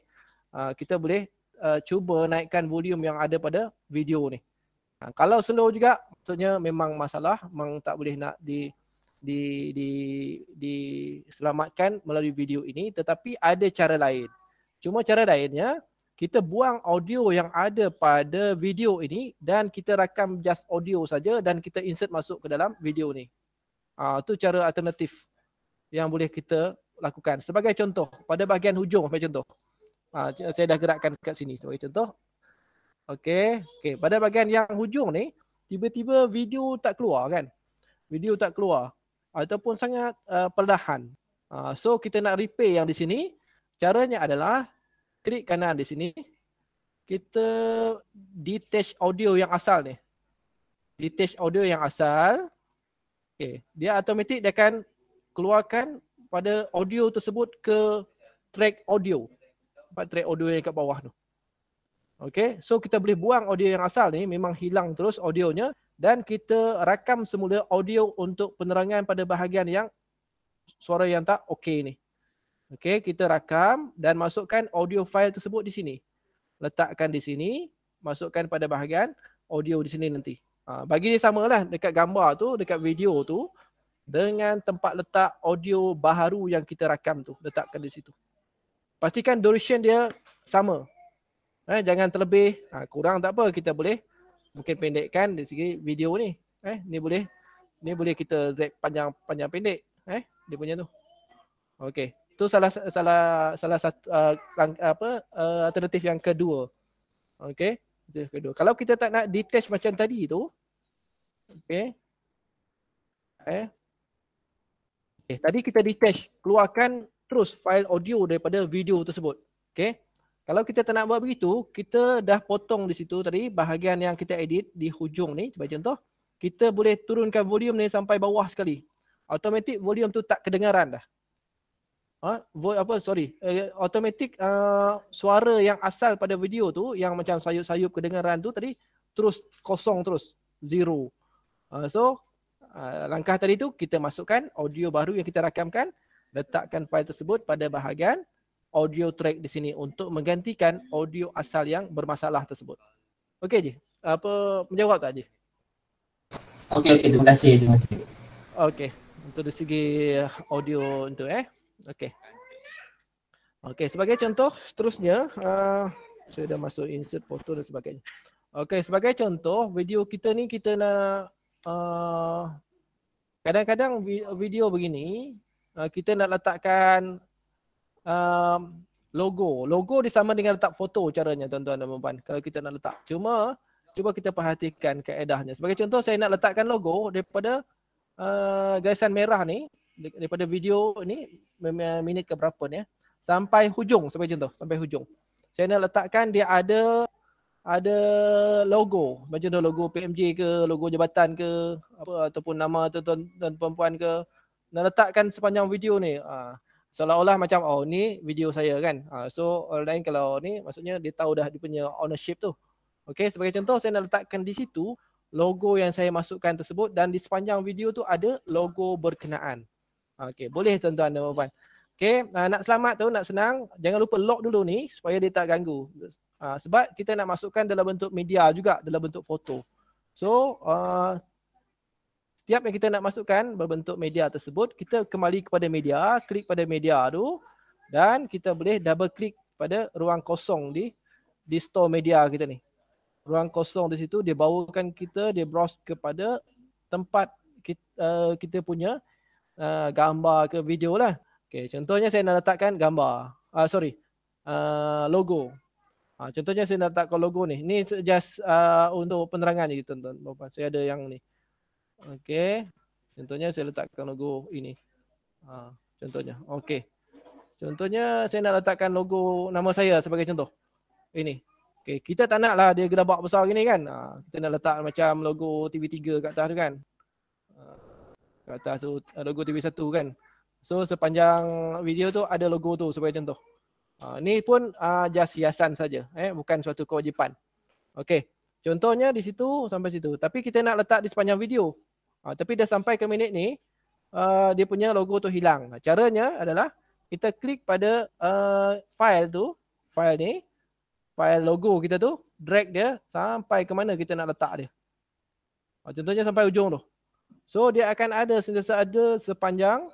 Ah, kita boleh uh, cuba naikkan volume yang ada pada video ni. Ha, kalau slow juga maksudnya memang masalah memang tak boleh nak di di di diselamatkan melalui video ini tetapi ada cara lain. Cuma cara lainnya kita buang audio yang ada pada video ini dan kita rakam just audio saja dan kita insert masuk ke dalam video ni. Ah uh, cara alternatif yang boleh kita lakukan. Sebagai contoh pada bahagian hujung macam contoh. Ha, saya dah gerakkan kat sini sebagai contoh. Okey, okey. Pada bahagian yang hujung ni, tiba-tiba video tak keluar kan? Video tak keluar ataupun sangat uh, perlahan. Ha, so kita nak repair yang di sini, caranya adalah klik kanan di sini. Kita detach audio yang asal ni. Detach audio yang asal. Okey, dia automatik dia akan keluarkan pada audio tersebut ke track audio. 4 track audio yang kat bawah tu. Okay. So kita boleh buang audio yang asal ni memang hilang terus audionya dan kita rakam semula audio untuk penerangan pada bahagian yang suara yang tak okay ni. Okay. Kita rakam dan masukkan audio file tersebut di sini. Letakkan di sini. Masukkan pada bahagian audio di sini nanti. Ha, bagi dia lah, dekat gambar tu, dekat video tu dengan tempat letak audio baharu yang kita rakam tu. Letakkan di situ pastikan duration dia sama. Eh, jangan terlebih, ha, kurang tak apa kita boleh mungkin pendekkan dari segi video ni. Eh, ni boleh ni boleh kita zip panjang panjang pendek, eh, dia punya tu. Okey. Tu salah salah salah satu uh, apa uh, alternatif yang kedua. Okey. Alternatif kedua. Kalau kita tak nak detach macam tadi tu, okey. Eh. Okay, eh, tadi kita detach, keluarkan terus file audio daripada video tersebut. Okay. Kalau kita tak nak buat begitu, kita dah potong di situ tadi bahagian yang kita edit di hujung ni. Sebagai contoh, kita boleh turunkan volume ni sampai bawah sekali. Automatic volume tu tak kedengaran dah. Ha? Apa? Sorry. Eh, automatic uh, suara yang asal pada video tu, yang macam sayup-sayup kedengaran tu tadi, terus kosong terus. Zero. Uh, so, uh, langkah tadi tu kita masukkan audio baru yang kita rakamkan letakkan fail tersebut pada bahagian audio track di sini untuk menggantikan audio asal yang bermasalah tersebut. Okey je. Apa menjawab tak je? Okey okey terima kasih terima kasih. Okey. Untuk dari segi audio untuk eh. Okey. Okey sebagai contoh seterusnya uh, saya dah masuk insert foto dan sebagainya. Okey sebagai contoh video kita ni kita nak uh, kadang-kadang video begini Uh, kita nak letakkan um, logo. Logo dia sama dengan letak foto caranya tuan-tuan dan puan-puan. Kalau kita nak letak. Cuma cuba kita perhatikan kaedahnya. Sebagai contoh saya nak letakkan logo daripada uh, garisan merah ni daripada video ni minit ke berapa ni ya. Sampai hujung sebagai contoh, sampai hujung. Saya nak letakkan dia ada ada logo macam tu logo PMJ ke logo jabatan ke apa ataupun nama tu tuan-tuan puan-puan ke nak letakkan sepanjang video ni uh, seolah-olah macam oh ni video saya kan uh, so orang lain kalau ni maksudnya dia tahu dah dia punya ownership tu Okay sebagai contoh saya nak letakkan di situ logo yang saya masukkan tersebut dan di sepanjang video tu ada logo berkenaan ah, Okay boleh tuan-tuan dan puan okey uh, nak selamat tu nak senang jangan lupa lock dulu ni supaya dia tak ganggu uh, sebab kita nak masukkan dalam bentuk media juga dalam bentuk foto so uh, Setiap yang kita nak masukkan berbentuk media tersebut, kita kembali kepada media, klik pada media tu dan kita boleh double klik pada ruang kosong di di store media kita ni. Ruang kosong di situ dia bawakan kita dia browse kepada tempat kita, uh, eh, kita punya uh, gambar ke video lah. Okay, contohnya saya nak letakkan gambar. Uh, sorry, uh, logo. Uh, contohnya saya nak letakkan logo ni. Ni just uh, untuk penerangan je tuan-tuan. Saya ada yang ni. Okey. Contohnya saya letakkan logo ini. Ha, contohnya. Okey. Contohnya saya nak letakkan logo nama saya sebagai contoh. Ini. Okey, kita tak naklah dia gerabak besar gini kan. Ha, kita nak letak macam logo TV3 kat atas tu kan. Ha, kat atas tu ha, logo TV1 kan. So sepanjang video tu ada logo tu sebagai contoh. Ha, ni pun uh, ha, just hiasan saja, eh bukan suatu kewajipan. Okey. Contohnya di situ sampai situ. Tapi kita nak letak di sepanjang video. Ha, tapi dah sampai ke minit ni, uh, dia punya logo tu hilang. Caranya adalah kita klik pada uh, file tu, file ni, file logo kita tu, drag dia sampai ke mana kita nak letak dia. Ha, contohnya sampai ujung tu. So dia akan ada sentiasa ada sepanjang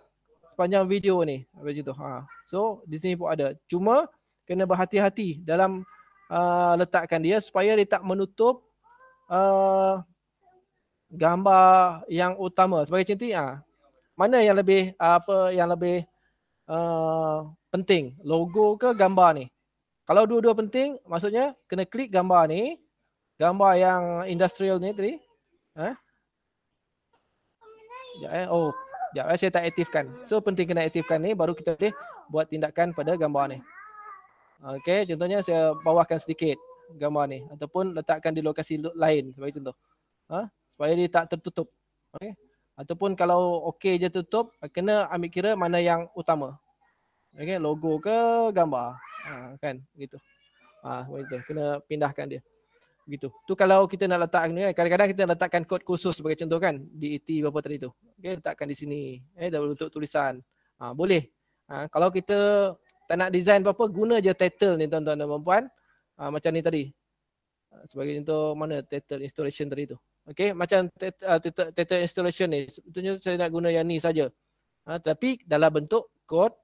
sepanjang video ni. Macam tu. Ha. So di sini pun ada. Cuma kena berhati-hati dalam uh, letakkan dia supaya dia tak menutup uh, gambar yang utama sebagai contoh ah mana yang lebih apa yang lebih uh, penting logo ke gambar ni kalau dua-dua penting maksudnya kena klik gambar ni gambar yang industrial ni tadi eh sekejap eh oh ya eh saya tak aktifkan so penting kena aktifkan ni baru kita boleh buat tindakan pada gambar ni Okey, contohnya saya bawahkan sedikit gambar ni ataupun letakkan di lokasi lain sebagai contoh. Ha? supaya dia tak tertutup. Okay. Ataupun kalau okey je tutup, kena ambil kira mana yang utama. Okay, logo ke gambar. Ha, kan, gitu. Ha, gitu. Kena pindahkan dia. Gitu. Tu kalau kita nak letak, kan? kadang-kadang kita letakkan kod khusus sebagai contoh kan, DET berapa tadi tu. Okay, letakkan di sini. Eh, dah untuk tulisan. Ha, boleh. Ha, kalau kita tak nak design apa-apa, guna je title ni tuan-tuan dan perempuan. Ha, macam ni tadi. Ha, sebagai contoh mana title installation tadi tu. Okay, macam tether uh, installation ni. Sebetulnya saya nak guna yang ni saja. Ha, tapi dalam bentuk kod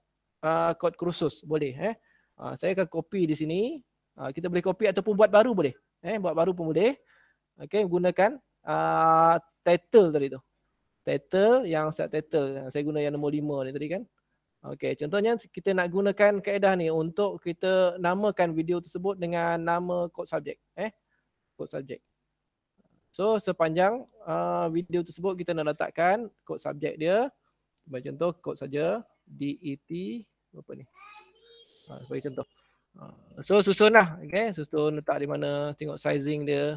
uh, kod kursus boleh. Eh, ha, saya akan copy di sini. Ha, kita boleh copy ataupun buat baru boleh. Eh, buat baru pun boleh. Okay, gunakan uh, title tadi tu. Title yang set title. Saya guna yang nombor lima ni tadi kan. Okay, contohnya kita nak gunakan kaedah ni untuk kita namakan video tersebut dengan nama kod subjek. Eh, kod subjek. So sepanjang uh, video tersebut kita nak letakkan kod subjek dia. Sebagai contoh kod saja DET apa ni? Uh, ha, sebagai contoh. Uh, so susunlah, okey, susun letak di mana, tengok sizing dia.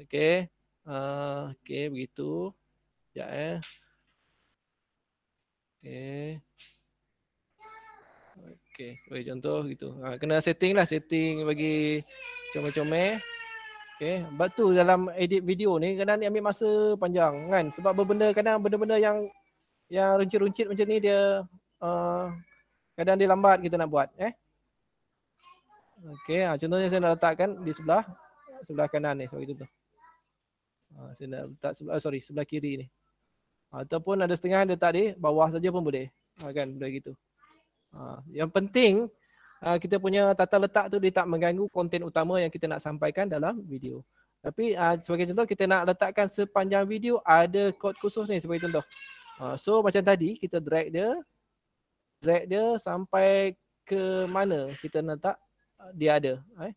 Okey. Uh, ha, okey begitu. Sekejap eh. Okey. Okey, sebagai contoh gitu. Uh, kena setting lah, setting bagi comel-comel. Okay. Eh, sebab tu dalam edit video ni kadang ni ambil masa panjang kan. Sebab benda kadang benda-benda yang yang runcit-runcit macam ni dia uh, kadang dia lambat kita nak buat. Eh? Okay. Ha, contohnya saya nak letakkan di sebelah sebelah kanan ni. Sebab itu tu. Ha, saya nak letak sebelah, oh, sorry, sebelah kiri ni. Ha, ataupun ada setengah dia tak di bawah saja pun boleh. kan, boleh gitu. yang penting Ah, kita punya tata letak tu dia tak mengganggu konten utama yang kita nak sampaikan dalam video. Tapi uh, sebagai contoh kita nak letakkan sepanjang video ada kod khusus ni sebagai contoh. Uh, so macam tadi kita drag dia drag dia sampai ke mana kita letak uh, dia ada eh.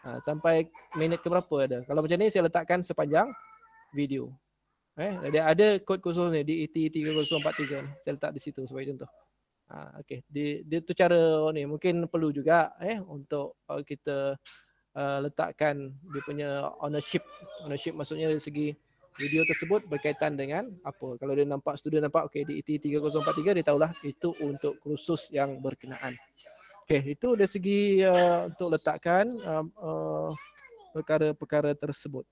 Uh, sampai minit ke berapa ada. Kalau macam ni saya letakkan sepanjang video. Eh dia ada kod khusus ni di DET3043 e ni. Saya letak di situ sebagai contoh. Ah, okay, dia, dia tu cara ni mungkin perlu juga eh untuk uh, kita uh, letakkan dia punya ownership ownership maksudnya dari segi video tersebut berkaitan dengan apa kalau dia nampak student nampak okey di IT e 3043 dia tahulah itu untuk kursus yang berkenaan Okay, itu dari segi uh, untuk letakkan uh, uh, perkara-perkara tersebut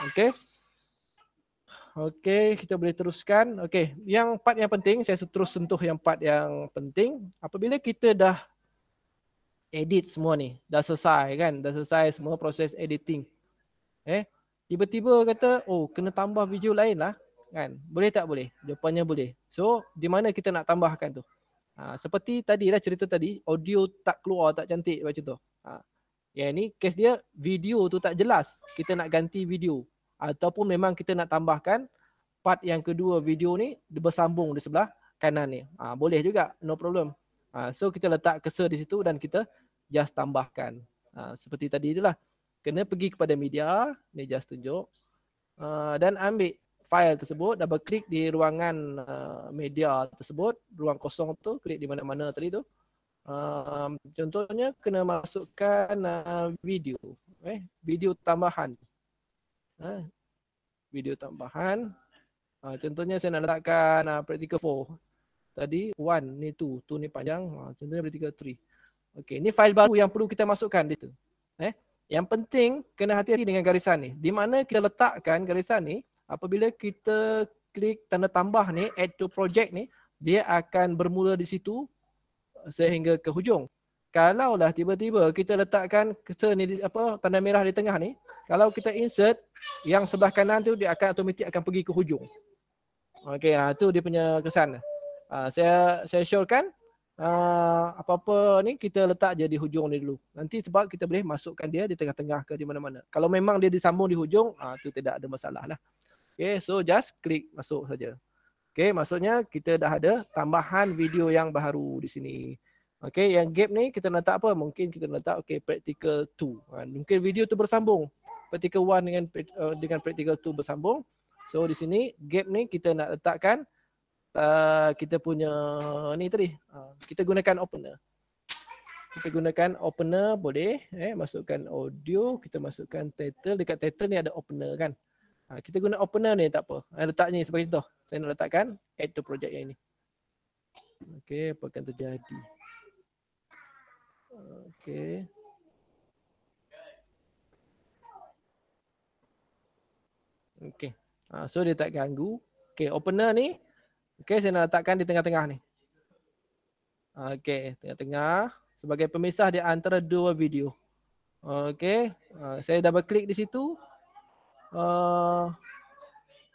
Okay. Okey, kita boleh teruskan. Okey, yang part yang penting saya terus sentuh yang part yang penting. Apabila kita dah edit semua ni, dah selesai kan? Dah selesai semua proses editing. Eh, tiba-tiba kata, "Oh, kena tambah video lain lah." Kan? Boleh tak boleh? Jawapannya boleh. So, di mana kita nak tambahkan tu? Ha, seperti tadi lah cerita tadi, audio tak keluar, tak cantik macam tu. Ha. Yang ni kes dia video tu tak jelas. Kita nak ganti video ataupun memang kita nak tambahkan part yang kedua video ni bersambung di sebelah kanan ni. Ha, boleh juga, no problem. Ha, so kita letak cursor di situ dan kita just tambahkan. Ha, seperti tadi itulah. Kena pergi kepada media, ni just tunjuk. Uh, dan ambil file tersebut, double klik di ruangan uh, media tersebut, ruang kosong tu, klik di mana-mana tadi tu. Um, contohnya kena masukkan uh, video, eh, video tambahan. Eh, video tambahan. Ah, contohnya saya nak letakkan ah, practical 4. Tadi 1 ni 2, 2 ni panjang. Ah, contohnya practical 3. Okay, ni file baru yang perlu kita masukkan di situ. Eh? Yang penting kena hati-hati dengan garisan ni. Di mana kita letakkan garisan ni, apabila kita klik tanda tambah ni, add to project ni, dia akan bermula di situ eh, sehingga ke hujung. Kalaulah tiba-tiba kita letakkan ni, apa tanda merah di tengah ni, kalau kita insert, yang sebelah kanan tu dia akan automatik akan pergi ke hujung. Okey, ha, tu dia punya kesan. Ha, saya saya syorkan ha, apa-apa ni kita letak je di hujung ni dulu. Nanti sebab kita boleh masukkan dia di tengah-tengah ke di mana-mana. Kalau memang dia disambung di hujung, ha, tu tidak ada masalah lah. Okay, so just klik masuk saja. Okay, maksudnya kita dah ada tambahan video yang baru di sini. Okay, yang gap ni kita letak apa? Mungkin kita letak okay, practical 2. Ha, mungkin video tu bersambung practical 1 dengan uh, dengan practical 2 bersambung. So di sini gap ni kita nak letakkan uh, kita punya ni tadi. Uh, kita gunakan opener. Kita gunakan opener boleh eh masukkan audio, kita masukkan title. Dekat title ni ada opener kan. Uh, kita guna opener ni tak apa. Uh, letak ni sebagai contoh. Saya nak letakkan add to project yang ini. Okey, apa akan terjadi? Okey. Okey, Ha, so dia tak ganggu. Okey, opener ni. Okey, saya nak letakkan di tengah-tengah ni. Ha, okey, tengah-tengah. Sebagai pemisah di antara dua video. Ha, okey, Ha, saya double click di situ. Uh,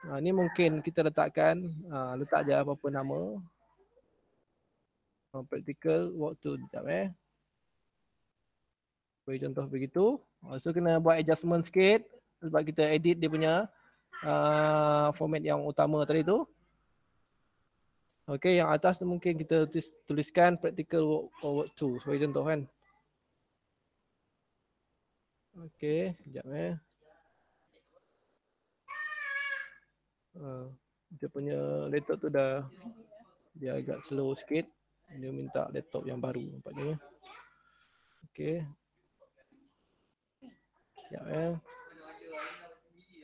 ha, ni mungkin kita letakkan. Ha, letak je apa pun nama. Uh, practical to sekejap eh. Beri contoh begitu. So kena buat adjustment sikit sebab kita edit dia punya uh, format yang utama tadi tu. Okey, yang atas tu mungkin kita tulis, tuliskan practical work or work two sebagai contoh kan. Okey, sekejap eh. Uh, dia punya laptop tu dah dia agak slow sikit. Dia minta laptop yang baru nampaknya. Okey. Sekejap eh.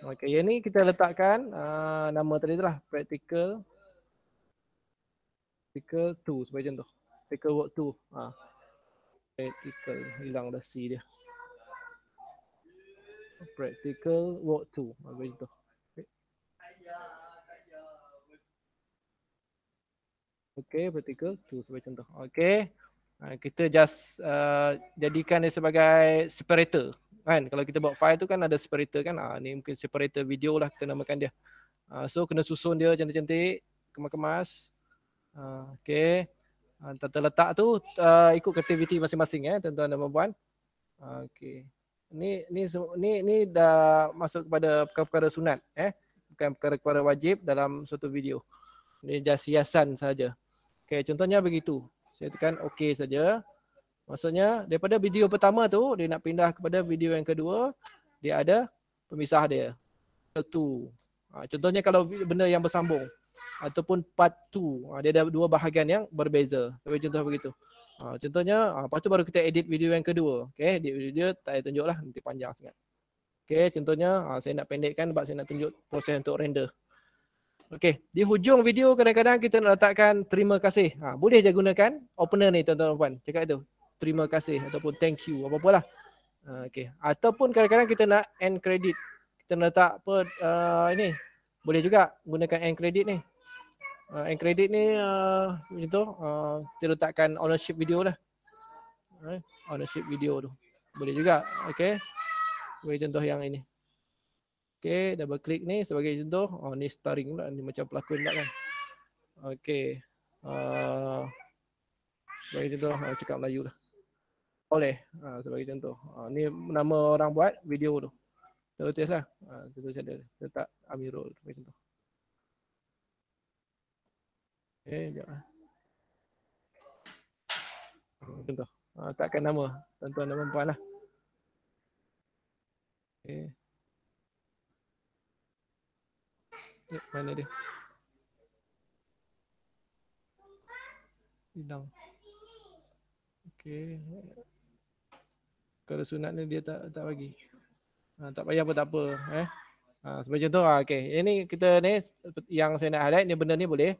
Okey, yang ni kita letakkan uh, nama tadi itulah practical practical 2 sebagai contoh. Practical work 2. Uh, ah. practical hilang dah C dia. Practical work 2 sebagai contoh. Okey, practical 2 sebagai contoh. Okey. Ah, kita just uh, jadikan dia sebagai separator kan kalau kita buat file tu kan ada separator kan ah ni mungkin separator video lah kita namakan dia ha, so kena susun dia cantik-cantik kemas-kemas ha, okey ha, ah, tata letak tu uh, ikut aktiviti masing-masing eh tuan-tuan dan puan-puan ha, okey ni ni ni ni dah masuk kepada perkara-perkara sunat eh bukan perkara-perkara wajib dalam suatu video ni just hiasan saja okey contohnya begitu saya tekan okey saja Maksudnya daripada video pertama tu dia nak pindah kepada video yang kedua dia ada pemisah dia. Part 2. Ha, contohnya kalau benda yang bersambung ataupun part 2. Ha, dia ada dua bahagian yang berbeza. Sebagai contoh begitu. Ha, contohnya lepas tu baru kita edit video yang kedua. okay? edit video dia tak payah lah nanti panjang sangat. Okey, contohnya saya nak pendekkan sebab saya nak tunjuk proses untuk render. Okey, di hujung video kadang-kadang kita nak letakkan terima kasih. Ha, boleh je gunakan opener ni tuan-tuan dan puan. Cakap itu terima kasih ataupun thank you apa-apa lah. Uh, ah, okay. Ataupun kadang-kadang kita nak end credit. Kita nak letak apa uh, ini. Boleh juga gunakan end credit ni. Uh, end credit ni uh, macam tu. Uh, kita letakkan ownership video lah. Uh, ownership video tu. Boleh juga. Okay. sebagai contoh yang ini. Okay. Double click ni sebagai contoh. Oh ni starring pula. Ni macam pelakon pula kan. Okay. Uh, sebagai contoh. Uh, cakap Melayu lah. Boleh. Ha, sebagai contoh. Ha, ni nama orang buat video tu. Terus tulis lah. Ha, terus ada. Letak Amirul. Sebagai contoh. Okay, eh, sekejap lah. Ha, contoh. Ha, takkan nama. Tuan-tuan nama puan lah. Okay. Eh. eh, mana dia? Hilang. Okay kalau sunat ni dia tak tak bagi. Ha, tak payah pun tak apa eh. Ha, ah, sebenarnya tu ha, ah, okey. Ini kita ni yang saya nak highlight ni benda ni boleh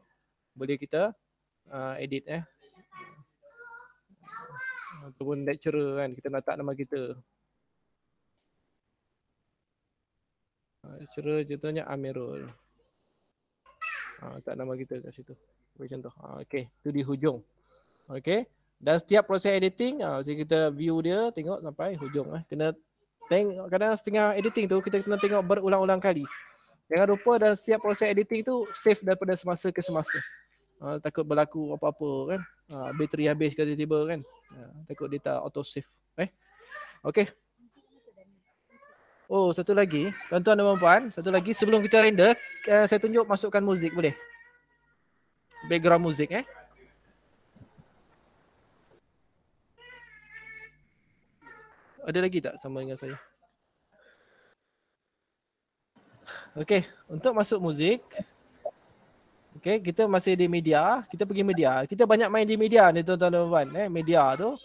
boleh kita uh, edit eh. Ataupun lecturer kan kita nak tak nama kita. Lecturer contohnya Amirul. Ha, tak nama kita kat situ. Macam tu. Ha, okey, tu di hujung. Okey. Dan setiap proses editing, ha, kita view dia, tengok sampai hujung. Eh. Kena tengok, kadang setengah editing tu kita kena tengok berulang-ulang kali. Jangan lupa dan setiap proses editing tu save daripada semasa ke semasa. Ha, takut berlaku apa-apa kan. Ha, bateri habis ke tiba-tiba kan. Ha, takut dia tak auto save. Eh? Okay. Oh satu lagi. Tuan-tuan dan puan-puan. Satu lagi sebelum kita render. Uh, saya tunjuk masukkan muzik boleh. Background muzik eh. Ada lagi tak sama dengan saya? Okay, untuk masuk muzik Okay, kita masih di media Kita pergi media Kita banyak main di media ni tuan-tuan eh, Media tu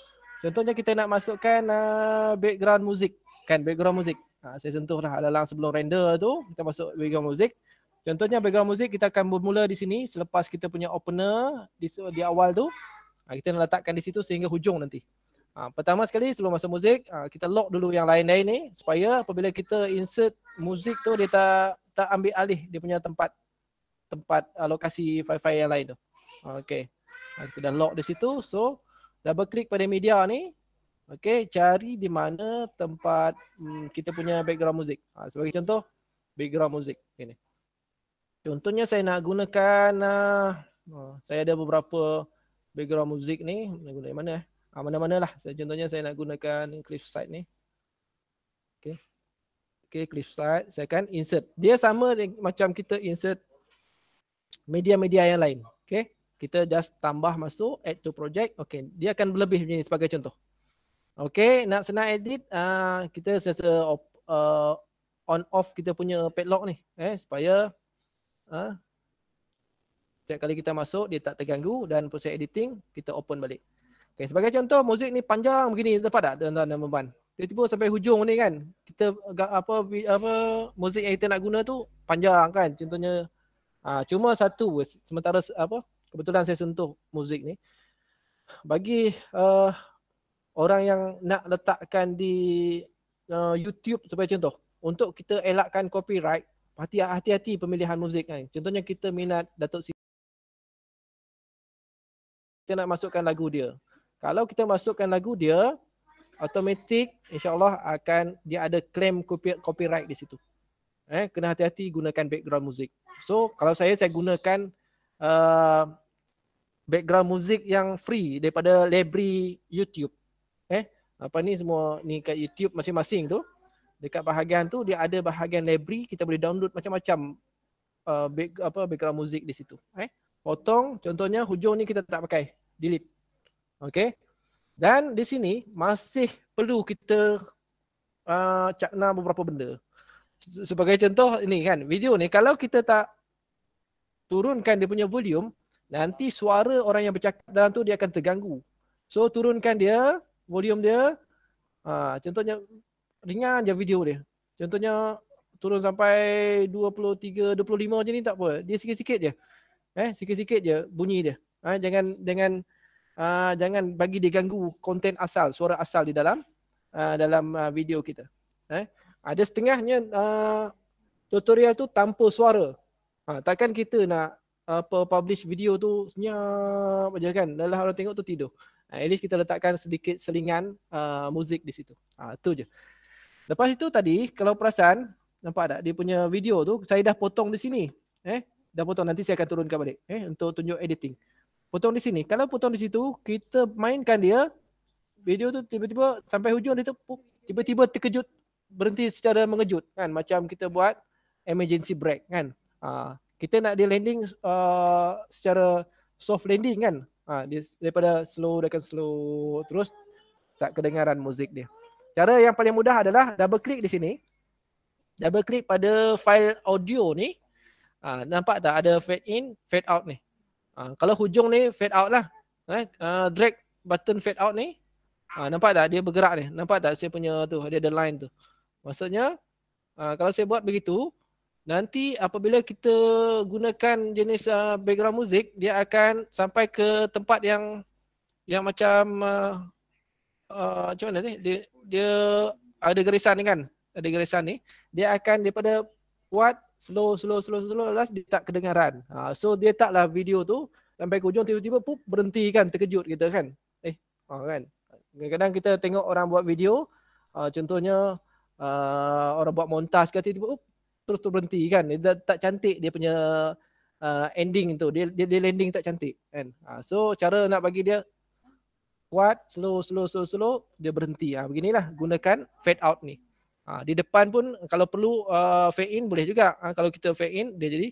Contohnya kita nak masukkan uh, background muzik Kan, background muzik ha, Saya sentuh dah alalang sebelum render tu Kita masuk background muzik Contohnya background muzik kita akan bermula di sini Selepas kita punya opener di, di awal tu ha, Kita nak letakkan di situ sehingga hujung nanti Ha, pertama sekali sebelum masuk muzik, ha, kita lock dulu yang lain-lain ni supaya apabila kita insert muzik tu dia tak tak ambil alih dia punya tempat tempat uh, lokasi wifi yang lain tu. Okey. Ha, kita dah lock di situ. So double click pada media ni. Okey, cari di mana tempat hmm, kita punya background muzik. Ha, sebagai contoh background muzik ini. Contohnya saya nak gunakan uh, saya ada beberapa background muzik ni nak guna yang mana eh? Ha, ah, mana-mana lah. Contohnya saya nak gunakan cliff site ni. Okay. Okay, cliff site. Saya akan insert. Dia sama macam kita insert media-media yang lain. Okay. Kita just tambah masuk, add to project. Okay. Dia akan lebih ni sebagai contoh. Okay. Nak senang edit, uh, kita sesa op, uh, on off kita punya padlock ni. Eh, supaya uh, setiap kali kita masuk, dia tak terganggu dan proses editing, kita open balik. Okay, sebagai contoh muzik ni panjang begini dapat tak tuan-tuan dan puan Dia tiba sampai hujung ni kan. Kita apa apa muzik yang kita nak guna tu panjang kan. Contohnya uh, cuma satu sementara apa kebetulan saya sentuh muzik ni bagi uh, orang yang nak letakkan di uh, YouTube sebagai contoh untuk kita elakkan copyright hati hati-hati pemilihan muzik kan. Contohnya kita minat Datuk Siti kita nak masukkan lagu dia. Kalau kita masukkan lagu dia automatik insyaallah akan dia ada claim copyright di situ. Eh kena hati-hati gunakan background music. So kalau saya saya gunakan uh, background music yang free daripada library YouTube. Eh apa ni semua ni kat YouTube masing-masing tu dekat bahagian tu dia ada bahagian library kita boleh download macam-macam uh, apa background music di situ. Eh potong contohnya hujung ni kita tak pakai delete. Okay. Dan di sini masih perlu kita uh, cakna beberapa benda. Sebagai contoh ini kan video ni kalau kita tak turunkan dia punya volume nanti suara orang yang bercakap dalam tu dia akan terganggu. So turunkan dia volume dia uh, contohnya ringan je video dia. Contohnya turun sampai 23 25 je ni tak apa. Dia sikit-sikit je. Eh sikit-sikit je bunyi dia. Eh, jangan dengan uh, jangan bagi dia ganggu konten asal, suara asal di dalam uh, dalam uh, video kita. Eh? Ada setengahnya uh, tutorial tu tanpa suara. Ha, takkan kita nak apa publish video tu senyap aja kan dalam orang tengok tu tidur. At least kita letakkan sedikit selingan uh, muzik di situ. Ha, tu je. Lepas itu tadi kalau perasan nampak tak dia punya video tu saya dah potong di sini. Eh dah potong nanti saya akan turunkan balik eh untuk tunjuk editing potong di sini. Kalau potong di situ, kita mainkan dia, video tu tiba-tiba sampai hujung dia tu tiba-tiba terkejut, berhenti secara mengejut kan. Macam kita buat emergency break kan. Ha, kita nak dia landing uh, secara soft landing kan. Ha, dia, daripada slow, dia akan slow terus tak kedengaran muzik dia. Cara yang paling mudah adalah double click di sini. Double click pada file audio ni. Ha, nampak tak ada fade in, fade out ni. Uh, kalau hujung ni fade out lah. Eh, uh, drag button fade out ni. Uh, nampak tak dia bergerak ni? Nampak tak saya punya tu, dia ada line tu. Maksudnya, uh, kalau saya buat begitu, nanti apabila kita gunakan jenis uh, background music, dia akan sampai ke tempat yang yang macam uh, uh, mana ni? Dia, dia ada garisan ni kan? Ada garisan ni. Dia akan daripada buat slow slow slow slow last dia tak kedengaran. Ha, so dia taklah video tu sampai ke hujung tiba-tiba pup berhenti kan terkejut kita kan. Eh ha, kan. Kadang-kadang kita tengok orang buat video ha, contohnya uh, orang buat montas, ke tiba-tiba up, terus tu berhenti kan. Dia tak, tak cantik dia punya uh, ending tu. Dia, dia dia landing tak cantik kan. Ha, so cara nak bagi dia kuat slow slow slow slow dia berhenti. Ha, beginilah gunakan fade out ni. Ha, di depan pun kalau perlu uh, fade in boleh juga. Ha, kalau kita fade in dia jadi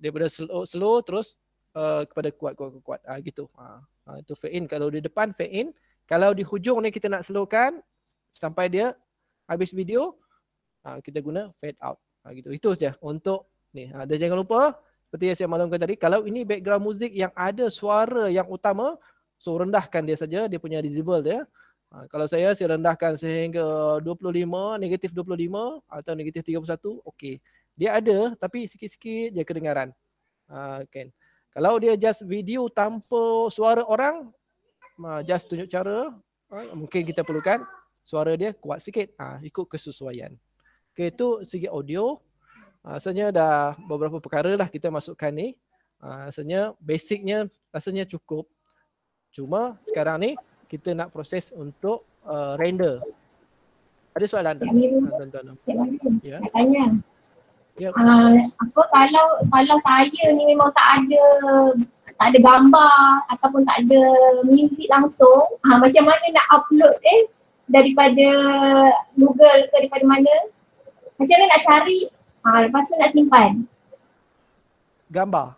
daripada slow, slow terus uh, kepada kuat kuat kuat ha, gitu. Ha, ha, itu fade in kalau di depan fade in. Kalau di hujung ni kita nak slowkan sampai dia habis video ha, kita guna fade out. Ha, gitu. Itu saja untuk ni. Ha, dan jangan lupa seperti yang saya maklumkan tadi kalau ini background music yang ada suara yang utama so rendahkan dia saja dia punya decibel dia. Ha, kalau saya saya rendahkan sehingga 25 negatif 25 atau negatif 31 okey dia ada tapi sikit-sikit je kedengaran Okay. Ha, kalau dia just video tanpa suara orang ha, just tunjuk cara mungkin kita perlukan suara dia kuat sikit ikut kesesuaian okey itu segi audio asalnya dah beberapa perkara lah kita masukkan ni asalnya basicnya rasanya cukup cuma sekarang ni kita nak proses untuk uh, render. Ada soalan tak? tuan Ya. Tanya. Ya. Yep. Ah, apa kalau kalau saya ni memang tak ada tak ada gambar ataupun tak ada music langsung, uh, macam mana nak upload eh daripada Google ke daripada mana? Macam mana nak cari? Ha, lepas tu nak simpan. Gambar.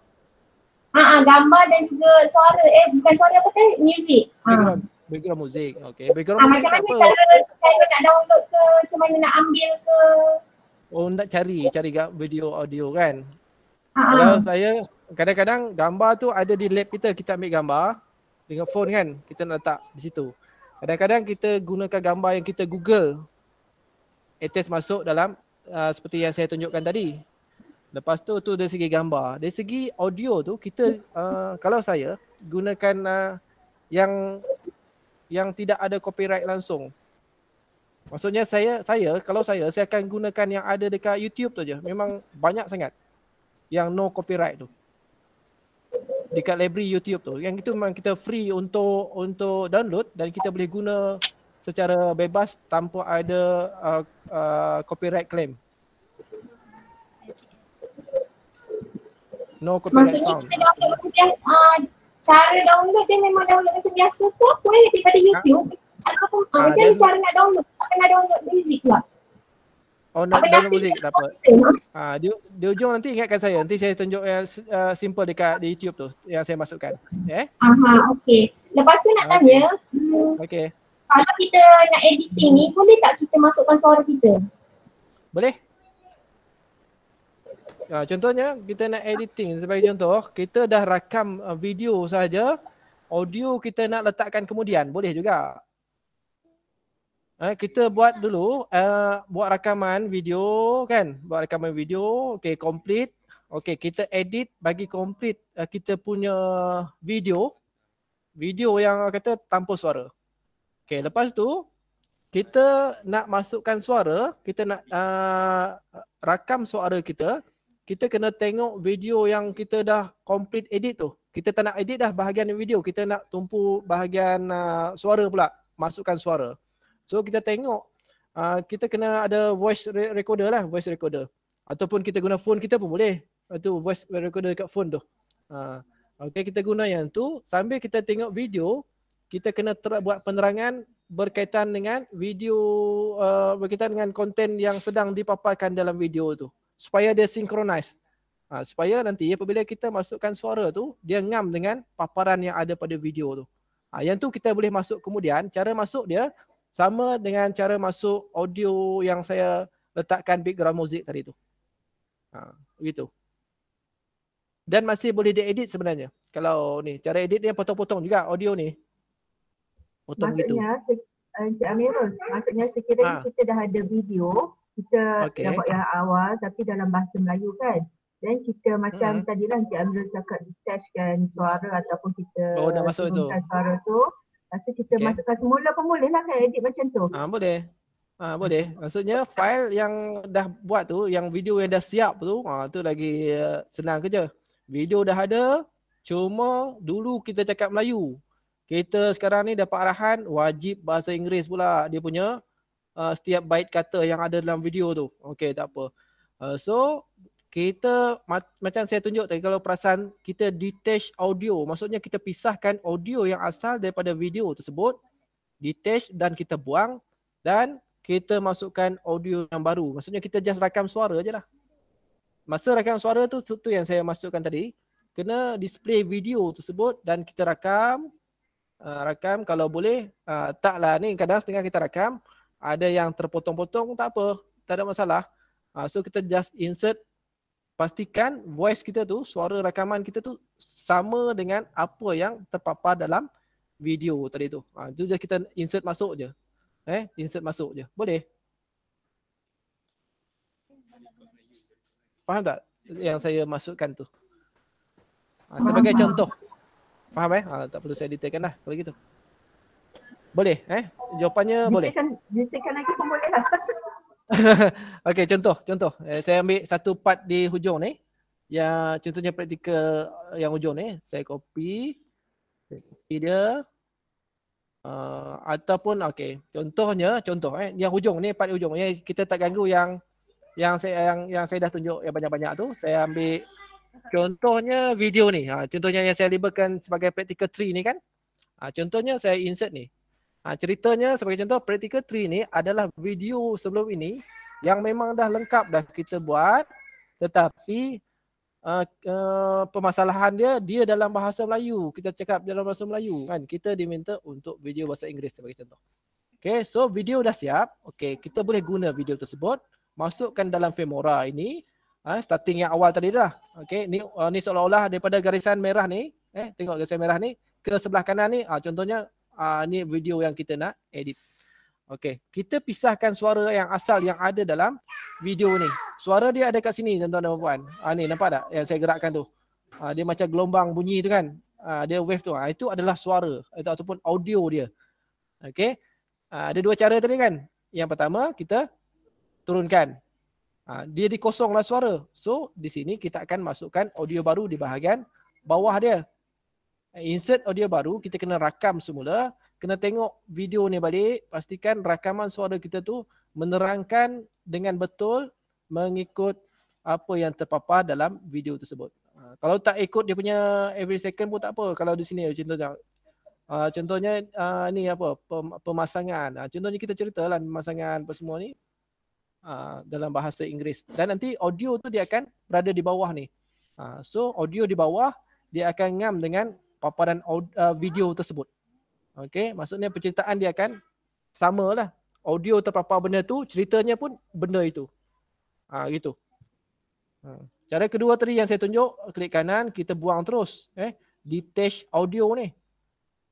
Ah, gambar dan juga suara. Eh, bukan suara apa tu? Music. Uh background muzik. Okey, background muzik. Ah, macam mana apa? cara cari nak download ke, macam mana nak ambil ke? Oh, nak cari, cari kat video audio kan? Ah, ah. Kalau saya kadang-kadang gambar tu ada di lab kita, kita ambil gambar dengan phone kan, kita nak letak di situ. Kadang-kadang kita gunakan gambar yang kita Google. Etes masuk dalam uh, seperti yang saya tunjukkan tadi. Lepas tu tu dari segi gambar, dari segi audio tu kita uh, kalau saya gunakan uh, yang yang tidak ada copyright langsung. Maksudnya saya saya kalau saya saya akan gunakan yang ada dekat YouTube tu je. Memang banyak sangat yang no copyright tu. Dekat library YouTube tu. Yang itu memang kita free untuk untuk download dan kita boleh guna secara bebas tanpa ada uh, uh, copyright claim. No copyright Maksudnya sound. kita dapat cara download dia memang download macam biasa tu apa eh daripada ha? YouTube ataupun ah, macam ni cara nak download tak pernah download music lah Oh nak download muzik tak apa. Ha ah, di, di ujung nanti ingatkan saya. Nanti saya tunjuk yang uh, eh, eh, simple dekat di YouTube tu yang saya masukkan. Eh? Aha okey. Lepas tu nak okay. Ah, tanya. Hmm, okey. Kalau kita nak editing ni boleh tak kita masukkan suara kita? Boleh. Uh, contohnya kita nak editing sebagai contoh, kita dah rakam uh, video saja, audio kita nak letakkan kemudian boleh juga. Uh, kita buat dulu uh, buat rakaman video kan, buat rakaman video, okay complete, okay kita edit bagi complete uh, kita punya video, video yang kata tanpa suara. Okay lepas tu kita nak masukkan suara, kita nak uh, rakam suara kita kita kena tengok video yang kita dah complete edit tu. Kita tak nak edit dah bahagian video, kita nak tumpu bahagian uh, suara pula, masukkan suara. So kita tengok uh, kita kena ada voice re- recorder lah, voice recorder. Ataupun kita guna phone kita pun boleh. Itu voice recorder dekat phone tu. Uh, okay kita guna yang tu sambil kita tengok video, kita kena ter- buat penerangan berkaitan dengan video uh, berkaitan dengan konten yang sedang dipaparkan dalam video tu supaya dia synchronize. Ha, supaya nanti apabila kita masukkan suara tu, dia ngam dengan paparan yang ada pada video tu. Ha, yang tu kita boleh masuk kemudian. Cara masuk dia sama dengan cara masuk audio yang saya letakkan background music tadi tu. Ha, begitu. Dan masih boleh diedit sebenarnya. Kalau ni, cara edit dia potong-potong juga audio ni. Potong maksudnya, gitu. Encik eh, Amirul, maksudnya sekiranya ha. kita dah ada video, kita okay. dapat yang awal tapi dalam bahasa Melayu kan dan kita macam hmm. tadi lah Encik Amirul cakap detach kan suara ataupun kita oh, dah masuk tu. suara tu Lepas kita okay. masukkan semula pun boleh lah kan edit macam tu ha, Boleh Ha, boleh. Maksudnya file yang dah buat tu, yang video yang dah siap tu, ha, tu lagi uh, senang kerja. Video dah ada, cuma dulu kita cakap Melayu. Kita sekarang ni dapat arahan wajib bahasa Inggeris pula dia punya uh, setiap byte kata yang ada dalam video tu. Okey, tak apa. Uh, so kita macam saya tunjuk tadi kalau perasan kita detach audio, maksudnya kita pisahkan audio yang asal daripada video tersebut, detach dan kita buang dan kita masukkan audio yang baru. Maksudnya kita just rakam suara je lah. Masa rakam suara tu tu yang saya masukkan tadi, kena display video tersebut dan kita rakam uh, rakam kalau boleh uh, taklah ni kadang setengah kita rakam ada yang terpotong-potong tak apa tak ada masalah uh, so kita just insert pastikan voice kita tu suara rakaman kita tu sama dengan apa yang terpapar dalam video tadi tu ah tu je kita insert masuk je eh insert masuk je boleh faham tak yang saya masukkan tu uh, sebagai faham. contoh faham eh uh, tak perlu saya detailkan lah kalau gitu boleh eh? Jawapannya bisikan, boleh. Bisikan lagi pun boleh lah. okay contoh, contoh. Eh, saya ambil satu part di hujung ni. Ya contohnya praktikal yang hujung ni. Saya copy. Saya copy dia. Uh, ataupun okay. Contohnya, contoh eh. Yang hujung ni part hujung. Yang kita tak ganggu yang yang saya yang, yang saya dah tunjuk yang banyak-banyak tu. Saya ambil contohnya video ni. Ha, contohnya yang saya libatkan sebagai praktikal 3 ni kan. Ha, contohnya saya insert ni. Ha, ceritanya sebagai contoh practical 3 ni adalah video sebelum ini yang memang dah lengkap dah kita buat tetapi uh, uh, permasalahan dia dia dalam bahasa Melayu kita cakap dalam bahasa Melayu kan kita diminta untuk video bahasa Inggeris sebagai contoh okey so video dah siap okey kita boleh guna video tersebut masukkan dalam femora ini uh, starting yang awal tadi dah okey ni uh, ni seolah-olah daripada garisan merah ni eh tengok garisan merah ni ke sebelah kanan ni uh, contohnya uh, ni video yang kita nak edit. Okey, kita pisahkan suara yang asal yang ada dalam video ni. Suara dia ada kat sini tuan-tuan dan puan-puan. Ah ni nampak tak yang saya gerakkan tu? Uh, dia macam gelombang bunyi tu kan? Uh, dia wave tu. Uh, itu adalah suara itu, ataupun audio dia. Okey. Uh, ada dua cara tadi kan? Yang pertama kita turunkan dia dikosonglah suara. So di sini kita akan masukkan audio baru di bahagian bawah dia insert audio baru kita kena rakam semula kena tengok video ni balik pastikan rakaman suara kita tu menerangkan dengan betul mengikut apa yang terpapar dalam video tersebut ha, kalau tak ikut dia punya every second pun tak apa kalau di sini contohnya ha, contohnya ha, ni apa pemasangan contohnya kita cerita lah pemasangan apa semua ni dalam bahasa Inggeris dan nanti audio tu dia akan berada di bawah ni so audio di bawah dia akan ngam dengan paparan audio, uh, video tersebut. Okey, maksudnya penceritaan dia akan samalah. Audio terpapar benda tu, ceritanya pun benda itu. Ha, gitu. Ha. Cara kedua tadi yang saya tunjuk, klik kanan, kita buang terus. Eh, detach audio ni.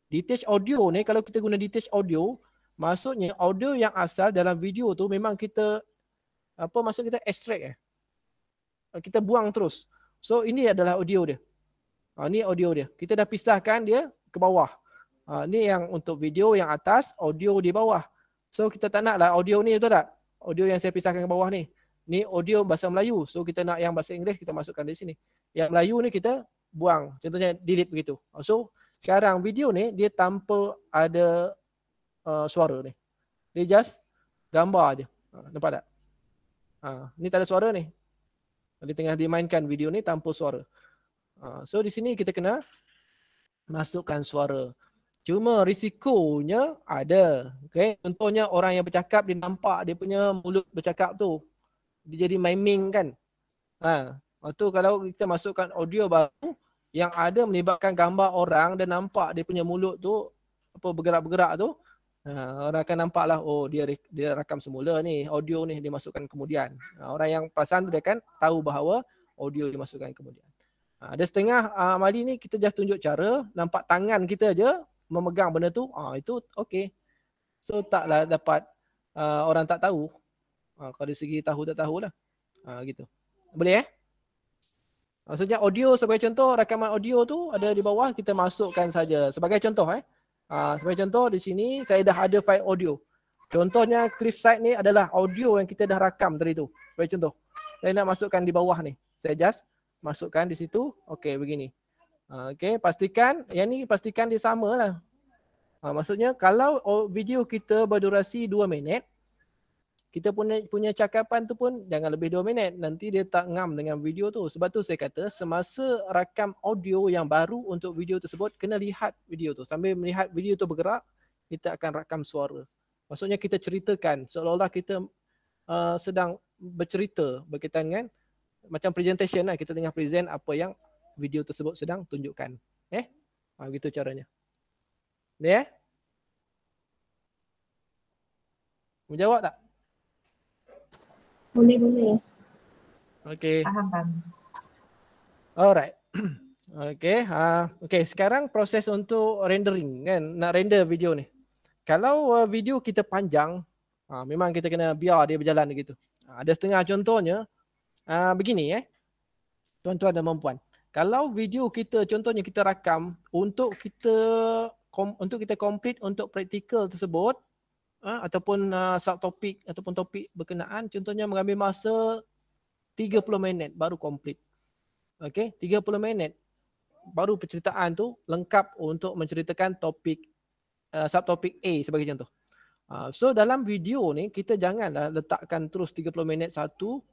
Detach audio ni, kalau kita guna detach audio, maksudnya audio yang asal dalam video tu memang kita, apa maksud kita extract eh. Kita buang terus. So ini adalah audio dia. Ha, ni audio dia. Kita dah pisahkan dia ke bawah. Ha, ni yang untuk video yang atas, audio di bawah. So kita tak nak lah audio ni betul tak? Audio yang saya pisahkan ke bawah ni. Ni audio bahasa Melayu. So kita nak yang bahasa Inggeris kita masukkan di sini. Yang Melayu ni kita buang. Contohnya delete begitu. Ah, so sekarang video ni dia tanpa ada uh, suara ni. Dia just gambar aje. Nampak tak? Ha, ni tak ada suara ni. Dia tengah dimainkan video ni tanpa suara. Ah, so di sini kita kena masukkan suara. Cuma risikonya ada. Okay. Contohnya orang yang bercakap dia nampak dia punya mulut bercakap tu. Dia jadi miming kan. Ha. Lepas tu kalau kita masukkan audio baru yang ada melibatkan gambar orang dan nampak dia punya mulut tu apa bergerak-bergerak tu. Ha. Orang akan nampak lah oh dia dia rakam semula ni audio ni dia masukkan kemudian. Ha. Orang yang perasan tu dia kan tahu bahawa audio dimasukkan kemudian. Ada ha, setengah uh, amali ni kita just tunjuk cara, nampak tangan kita je memegang benda tu, ah uh, itu okey. So taklah dapat uh, orang tak tahu. Uh, kalau dari segi tahu tak tahulah. Uh, gitu. Boleh eh? Maksudnya audio sebagai contoh, rakaman audio tu ada di bawah kita masukkan saja sebagai contoh eh. Uh, sebagai contoh di sini saya dah ada file audio. Contohnya cliffside ni adalah audio yang kita dah rakam tadi tu. Sebagai contoh. Saya nak masukkan di bawah ni. Saya just masukkan di situ. Okey begini. Ah, okey pastikan yang ni pastikan dia sama lah. Ah, maksudnya kalau video kita berdurasi dua minit kita punya, punya cakapan tu pun jangan lebih dua minit. Nanti dia tak ngam dengan video tu. Sebab tu saya kata semasa rakam audio yang baru untuk video tersebut kena lihat video tu. Sambil melihat video tu bergerak kita akan rakam suara. Maksudnya kita ceritakan seolah-olah kita uh, sedang bercerita berkaitan dengan macam presentation lah kita tengah present apa yang video tersebut sedang tunjukkan eh ha, gitu caranya ya yeah? menjawab tak boleh boleh okey faham alright okay, ha okey sekarang proses untuk rendering kan nak render video ni kalau uh, video kita panjang ha, memang kita kena biar dia berjalan gitu ha, ada setengah contohnya Ah, begini eh. Tuan-tuan dan puan-puan. Kalau video kita contohnya kita rakam untuk kita kom, untuk kita complete untuk praktikal tersebut uh, ataupun uh, ah, topik ataupun topik berkenaan contohnya mengambil masa 30 minit baru complete. Okey, 30 minit baru penceritaan tu lengkap untuk menceritakan topik uh, topik A sebagai contoh. Uh, so dalam video ni kita janganlah letakkan terus 30 minit satu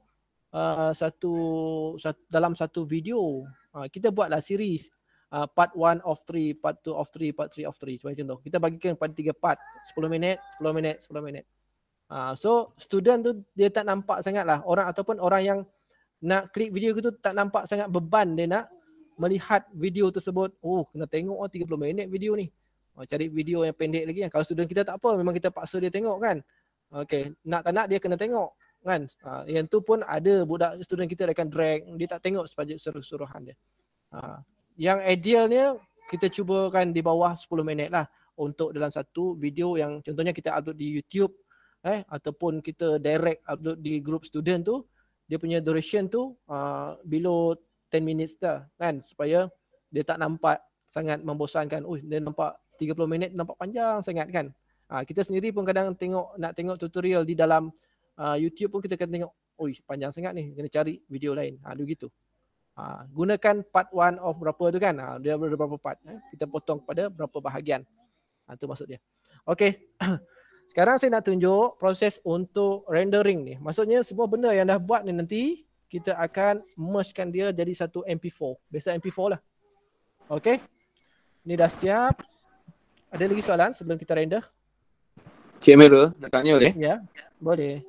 Uh, satu, satu dalam satu video. Uh, kita buatlah series uh, part 1 of 3, part 2 of 3, part 3 of 3. Sebagai contoh, kita bagikan pada tiga part. 10 minit, 10 minit, 10 minit. Uh, so student tu dia tak nampak sangatlah orang ataupun orang yang nak klik video tu tak nampak sangat beban dia nak melihat video tersebut. Oh, kena tengok oh 30 minit video ni. Oh, cari video yang pendek lagi kan. Kalau student kita tak apa, memang kita paksa dia tengok kan. Okay, nak tak nak dia kena tengok kan ha, yang tu pun ada budak student kita akan drag dia tak tengok sepanjang suruhan dia ha, yang idealnya kita cubakan di bawah 10 minit lah untuk dalam satu video yang contohnya kita upload di YouTube eh ataupun kita direct upload di group student tu dia punya duration tu uh, below 10 minutes dah kan supaya dia tak nampak sangat membosankan oh dia nampak 30 minit nampak panjang sangat kan uh, kita sendiri pun kadang tengok nak tengok tutorial di dalam uh, YouTube pun kita kena tengok oi panjang sangat ni kena cari video lain ha ah, dulu gitu ha ah, gunakan part one of berapa tu kan ha, dia ada berapa part eh? kita potong kepada berapa bahagian ha tu maksud dia okey sekarang saya nak tunjuk proses untuk rendering ni maksudnya semua benda yang dah buat ni nanti kita akan mergekan dia jadi satu MP4 biasa MP4 lah Okay. ni dah siap ada lagi soalan sebelum kita render Cik Mero, nak tanya boleh? Ya, boleh.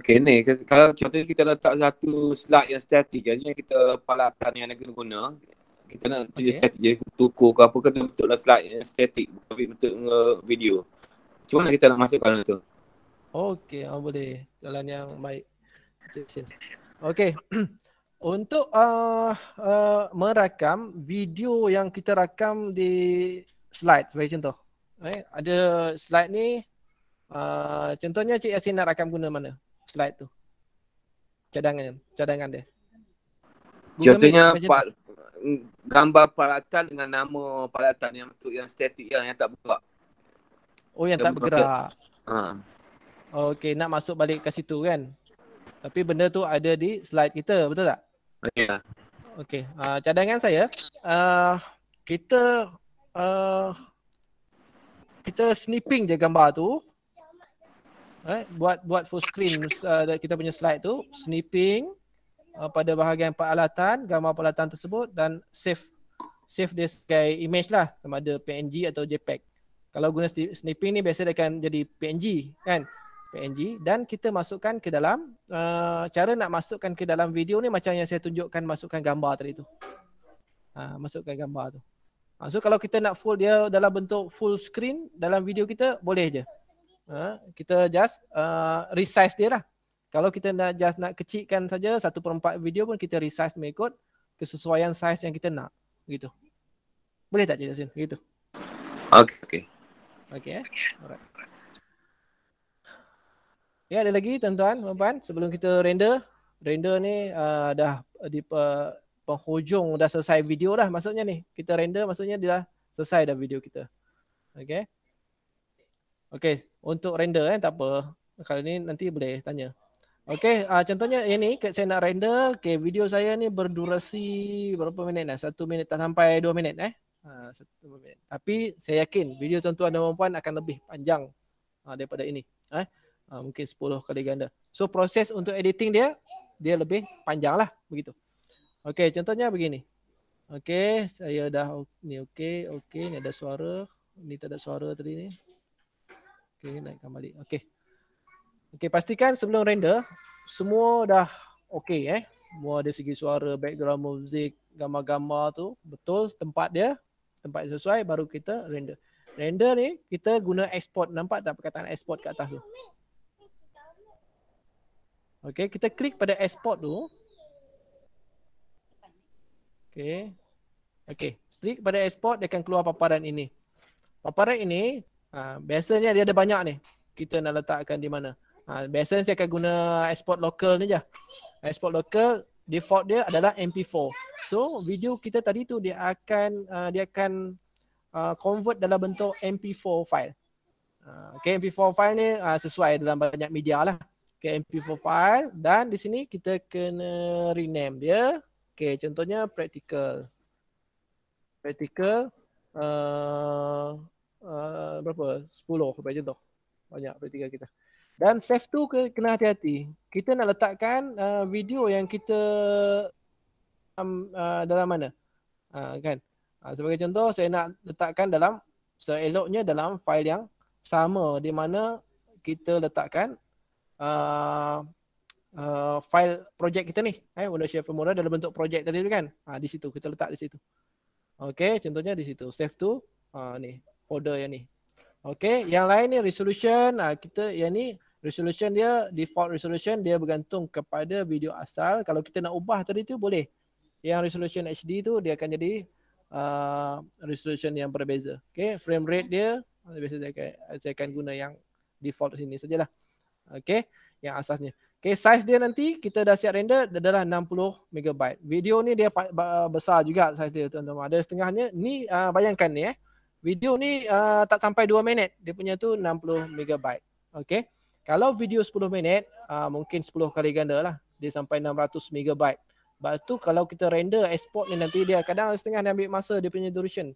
Okay ni, kalau contohnya kita letak satu slide yang statik jadi kan, kita palatan yang nak kena guna kita nak tunjuk okay. statik je, tukur ke apa kena bentuk lah slide yang statik bukan bentuk video macam mana kita nak masuk masukkan tu? Okay, oh, boleh jalan yang baik Okay, untuk uh, uh, merakam video yang kita rakam di slide sebagai contoh right? ada slide ni uh, contohnya Cik Yasin nak rakam guna mana? slide tu cadangan cadangan dia contohnya pak gambar paratan dengan nama paratan yang tu yang statik yang yang tak bergerak oh yang tak, tak bergerak ha okey nak masuk balik ke situ kan tapi benda tu ada di slide kita betul tak okey ya. okey uh, cadangan saya uh, kita uh, kita snipping je gambar tu right? Eh, buat buat full screen uh, kita punya slide tu snipping uh, pada bahagian peralatan gambar peralatan tersebut dan save save dia sebagai image lah sama ada PNG atau JPEG. Kalau guna snipping ni biasa dia akan jadi PNG kan? PNG dan kita masukkan ke dalam uh, cara nak masukkan ke dalam video ni macam yang saya tunjukkan masukkan gambar tadi tu. Uh, masukkan gambar tu. Uh, so kalau kita nak full dia dalam bentuk full screen dalam video kita boleh je. Ha? kita just uh, resize dia lah. Kalau kita nak just nak kecilkan saja 1/4 video pun kita resize mengikut kesesuaian size yang kita nak. Begitu. Boleh tak Cik Yasin? Begitu. Okay. Okay. Okay. Eh? Alright. Ya, ada lagi tuan-tuan, puan-puan. Sebelum kita render. Render ni uh, dah uh, di uh, penghujung dah selesai video dah maksudnya ni. Kita render maksudnya dia dah selesai dah video kita. Okay. Okay untuk render eh tak apa. kali ni nanti boleh tanya. Okey, uh, contohnya yang ni saya nak render, okey video saya ni berdurasi berapa minit dah? Satu minit tak sampai dua minit eh. Uh, satu minit. Tapi saya yakin video tuan-tuan dan puan-puan akan lebih panjang uh, daripada ini. Eh? Uh, mungkin 10 kali ganda. So proses untuk editing dia, dia lebih panjang lah begitu. Okey, contohnya begini. Okey, saya dah ni okey, okey, ni ada suara. Ni tak ada suara tadi ni. Okey, naikkan balik. Okey. Okey, pastikan sebelum render semua dah okey eh. Semua ada segi suara, background music, gambar-gambar tu betul tempat dia, tempat yang sesuai baru kita render. Render ni kita guna export. Nampak tak perkataan export kat atas tu? Okey, kita klik pada export tu. Okey. Okey, klik pada export dia akan keluar paparan ini. Paparan ini Ha, biasanya dia ada banyak ni. Kita nak letakkan di mana. Ha, biasanya saya akan guna export local ni je. Export local default dia adalah MP4. So video kita tadi tu dia akan uh, dia akan uh, convert dalam bentuk MP4 file. Ha, okay, MP4 file ni uh, sesuai dalam banyak media lah. Okay, MP4 file dan di sini kita kena rename dia. Okay, contohnya practical. Practical. Uh, berapa? 10 sampai contoh. Banyak praktikal kita. Dan save tu ke, kena hati-hati. Kita nak letakkan uh, video yang kita um, uh, dalam mana? Uh, kan? Uh, sebagai contoh, saya nak letakkan dalam seeloknya dalam fail yang sama di mana kita letakkan uh, uh, fail projek kita ni. Eh, Windows Share Formula dalam bentuk projek tadi tu kan? Uh, di situ, kita letak di situ. Okay, contohnya di situ. Save tu, uh, ni folder yang ni. Okay, yang lain ni resolution uh, kita yang ni resolution dia default resolution dia bergantung kepada video asal. Kalau kita nak ubah tadi tu boleh. Yang resolution HD tu dia akan jadi uh, resolution yang berbeza. Okay, frame rate dia biasa saya akan, saya akan guna yang default sini sajalah. Okay, yang asasnya. Okay, size dia nanti kita dah siap render adalah 60 megabyte. Video ni dia besar juga size dia tuan-tuan. Ada setengahnya. Ni uh, bayangkan ni eh. Video ni uh, tak sampai 2 minit. Dia punya tu 60 megabyte. Okay. Kalau video 10 minit, uh, mungkin 10 kali ganda lah. Dia sampai 600 megabyte. Sebab tu kalau kita render export ni nanti dia kadang setengah dia ambil masa dia punya duration.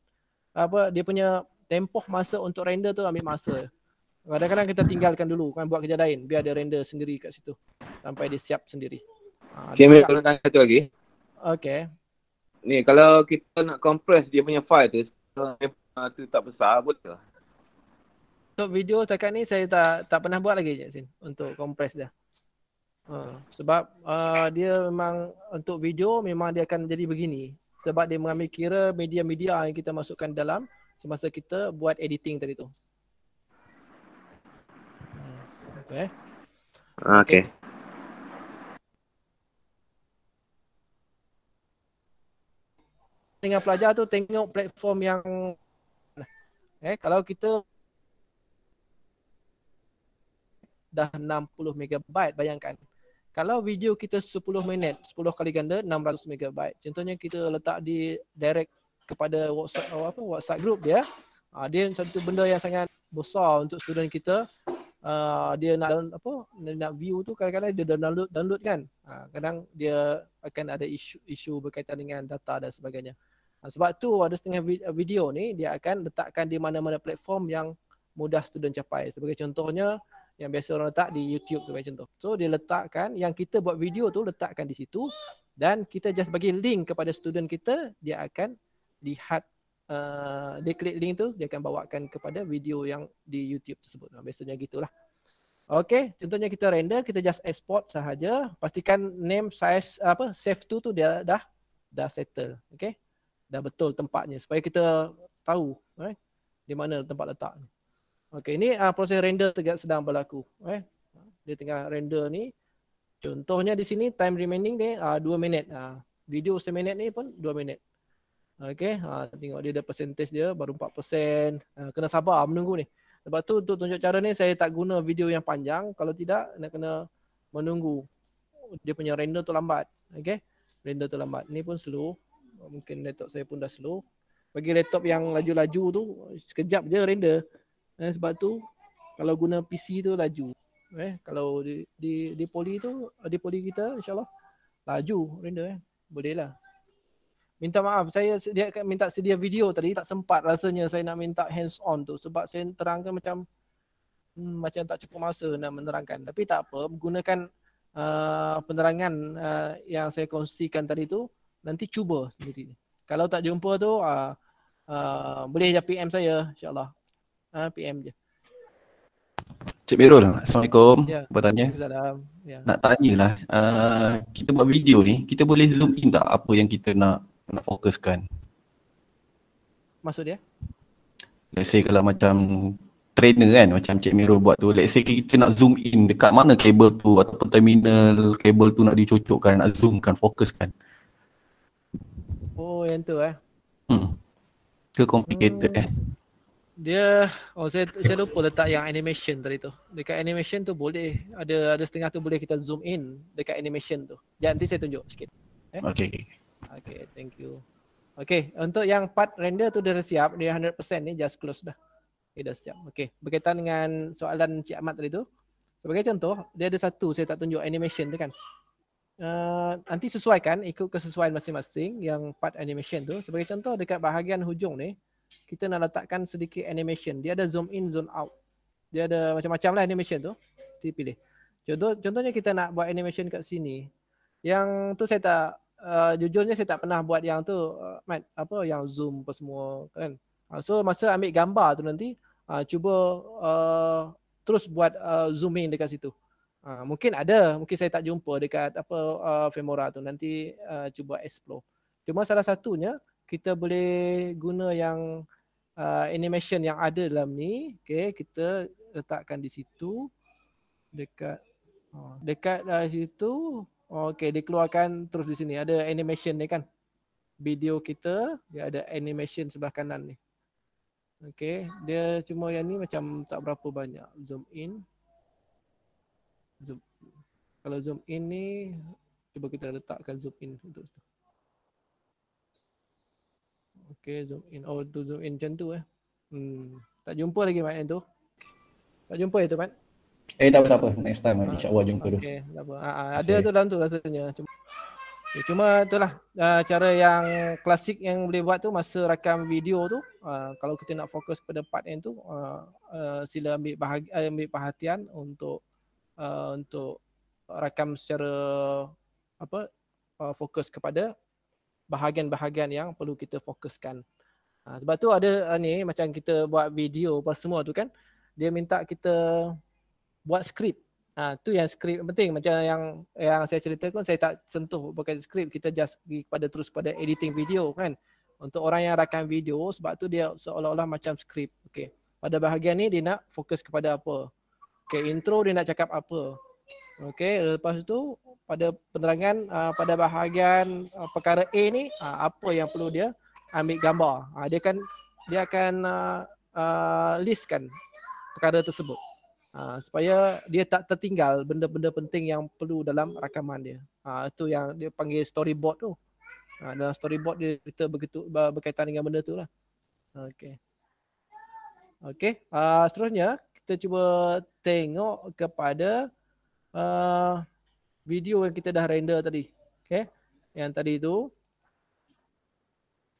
Apa dia punya tempoh masa untuk render tu ambil masa. Kadang-kadang kita tinggalkan dulu kan buat kerja lain biar dia render sendiri kat situ sampai dia siap sendiri. Ah, okay, ha, kalau tanya satu lagi. Okay. Ni kalau kita nak compress dia punya file tu, tu tak besar pun ke? Untuk video setakat ni saya tak tak pernah buat lagi Jaksin untuk compress dia. Ha, sebab uh, dia memang untuk video memang dia akan jadi begini. Sebab dia mengambil kira media-media yang kita masukkan dalam semasa kita buat editing tadi tu. Hmm. Eh? Okay. Okay. Dengan pelajar tu tengok platform yang Eh, kalau kita dah 60 megabyte bayangkan. Kalau video kita 10 minit, 10 kali ganda 600 megabyte. Contohnya kita letak di direct kepada WhatsApp oh apa WhatsApp group dia. Ha, dia satu benda yang sangat besar untuk student kita. Uh, dia nak apa dia nak view tu kadang-kadang dia download download kan. Ha, kadang dia akan ada isu isu berkaitan dengan data dan sebagainya. Ha, sebab tu ada setengah video ni dia akan letakkan di mana-mana platform yang mudah student capai. Sebagai contohnya yang biasa orang letak di YouTube sebagai contoh. So dia letakkan yang kita buat video tu letakkan di situ dan kita just bagi link kepada student kita dia akan lihat uh, dia klik link tu dia akan bawakan kepada video yang di YouTube tersebut. Ha, biasanya gitulah. Okey, contohnya kita render, kita just export sahaja. Pastikan name, size, apa, save to tu dia dah dah settle. Okey dah betul tempatnya supaya kita tahu eh, di mana tempat letak. Okey, ini uh, proses render tegak sedang berlaku. Eh. Dia tengah render ni. Contohnya di sini time remaining ni uh, ah, 2 minit. Uh, video 1 minit ni pun 2 minit. Okey, uh, tengok dia ada percentage dia baru 4%. Uh, kena sabar menunggu ni. Lepas tu untuk tunjuk cara ni saya tak guna video yang panjang. Kalau tidak nak kena menunggu. Dia punya render tu lambat. Okey, render tu lambat. Ni pun slow mungkin laptop saya pun dah slow bagi laptop yang laju-laju tu sekejap je render eh, sebab tu kalau guna PC tu laju eh kalau di di, di poli tu di poli kita insya Allah laju render eh boleh lah minta maaf saya sedia, minta sedia video tadi tak sempat rasanya saya nak minta hands on tu sebab saya terangkan macam hmm, macam tak cukup masa nak menerangkan tapi tak apa Menggunakan uh, penerangan uh, yang saya kongsikan tadi tu nanti cuba sendiri. Kalau tak jumpa tu uh, uh, boleh je PM saya insyaAllah. Ha, uh, PM je. Cik Mirul, Assalamualaikum. Ya, bertanya. Assalamualaikum. Ya. Nak tanya lah, uh, kita buat video ni, kita boleh zoom in tak apa yang kita nak nak fokuskan? Maksud dia? Let's say kalau macam trainer kan macam Cik Mirul buat tu let's say kita nak zoom in dekat mana kabel tu ataupun terminal kabel tu nak dicocokkan nak zoomkan fokuskan Oh yang tu eh. Hmm. Tu complicated hmm. eh. Dia oh saya saya lupa letak yang animation tadi tu. Dekat animation tu boleh ada ada setengah tu boleh kita zoom in dekat animation tu. Jangan nanti saya tunjuk sikit. Eh? Okay. Okay, thank you. Okay, untuk yang part render tu dah siap, dia 100% ni just close dah. Dia dah siap. Okay, berkaitan dengan soalan Cik Ahmad tadi tu. Sebagai contoh, dia ada satu saya tak tunjuk animation tu kan. Uh, nanti sesuaikan ikut kesesuaian masing-masing yang part animation tu. Sebagai contoh dekat bahagian hujung ni, kita nak letakkan sedikit animation. Dia ada zoom in, zoom out. Dia ada macam-macam lah animation tu. Kita pilih. Contoh, contohnya kita nak buat animation kat sini. Yang tu saya tak, uh, jujurnya saya tak pernah buat yang tu, uh, Matt, apa yang zoom apa semua kan. Uh, so masa ambil gambar tu nanti, uh, cuba uh, terus buat uh, zooming dekat situ. Ha, mungkin ada, mungkin saya tak jumpa dekat apa uh, femora tu. Nanti uh, cuba explore. Cuma salah satunya kita boleh guna yang uh, animation yang ada dalam ni. Okay, kita letakkan di situ dekat uh, dekat uh, situ. Okay, dia keluarkan terus di sini. Ada animation ni kan. Video kita, dia ada animation sebelah kanan ni. Okay, dia cuma yang ni macam tak berapa banyak. Zoom in zoom. Kalau zoom in ni, cuba kita letakkan zoom in untuk situ. Okay, zoom in. Oh, tu zoom in macam tu eh. Hmm. Tak jumpa lagi Mat yang tu. Tak jumpa ya tu Mat? Eh, tak apa, apa. Next time lah. InsyaAllah jumpa okay, dulu. Okay, tak apa. Ha, ada tu dalam tu rasanya. Cuma, okay, eh, cuma itulah uh, cara yang klasik yang boleh buat tu masa rakam video tu. Uh, kalau kita nak fokus pada part yang tu, uh, uh, sila ambil, ambil perhatian untuk uh, untuk rakam secara apa uh, fokus kepada bahagian-bahagian yang perlu kita fokuskan. Uh, sebab tu ada uh, ni macam kita buat video apa semua tu kan dia minta kita buat skrip. Ha, uh, tu yang skrip penting macam yang yang saya ceritakan saya tak sentuh pakai skrip kita just pergi kepada terus pada editing video kan untuk orang yang rakam video sebab tu dia seolah-olah macam skrip okey pada bahagian ni dia nak fokus kepada apa Okay, intro dia nak cakap apa. Okay, lepas tu pada penerangan uh, pada bahagian uh, perkara A ni uh, apa yang perlu dia ambil gambar. Uh, dia akan dia akan uh, uh, listkan perkara tersebut. Uh, supaya dia tak tertinggal benda-benda penting yang perlu dalam rakaman dia. Uh, itu yang dia panggil storyboard tu. Uh, dalam storyboard dia cerita begitu berkaitan dengan benda tu lah. Okay. Okay. Uh, seterusnya kita cuba tengok kepada uh, video yang kita dah render tadi. Okay. Yang tadi tu.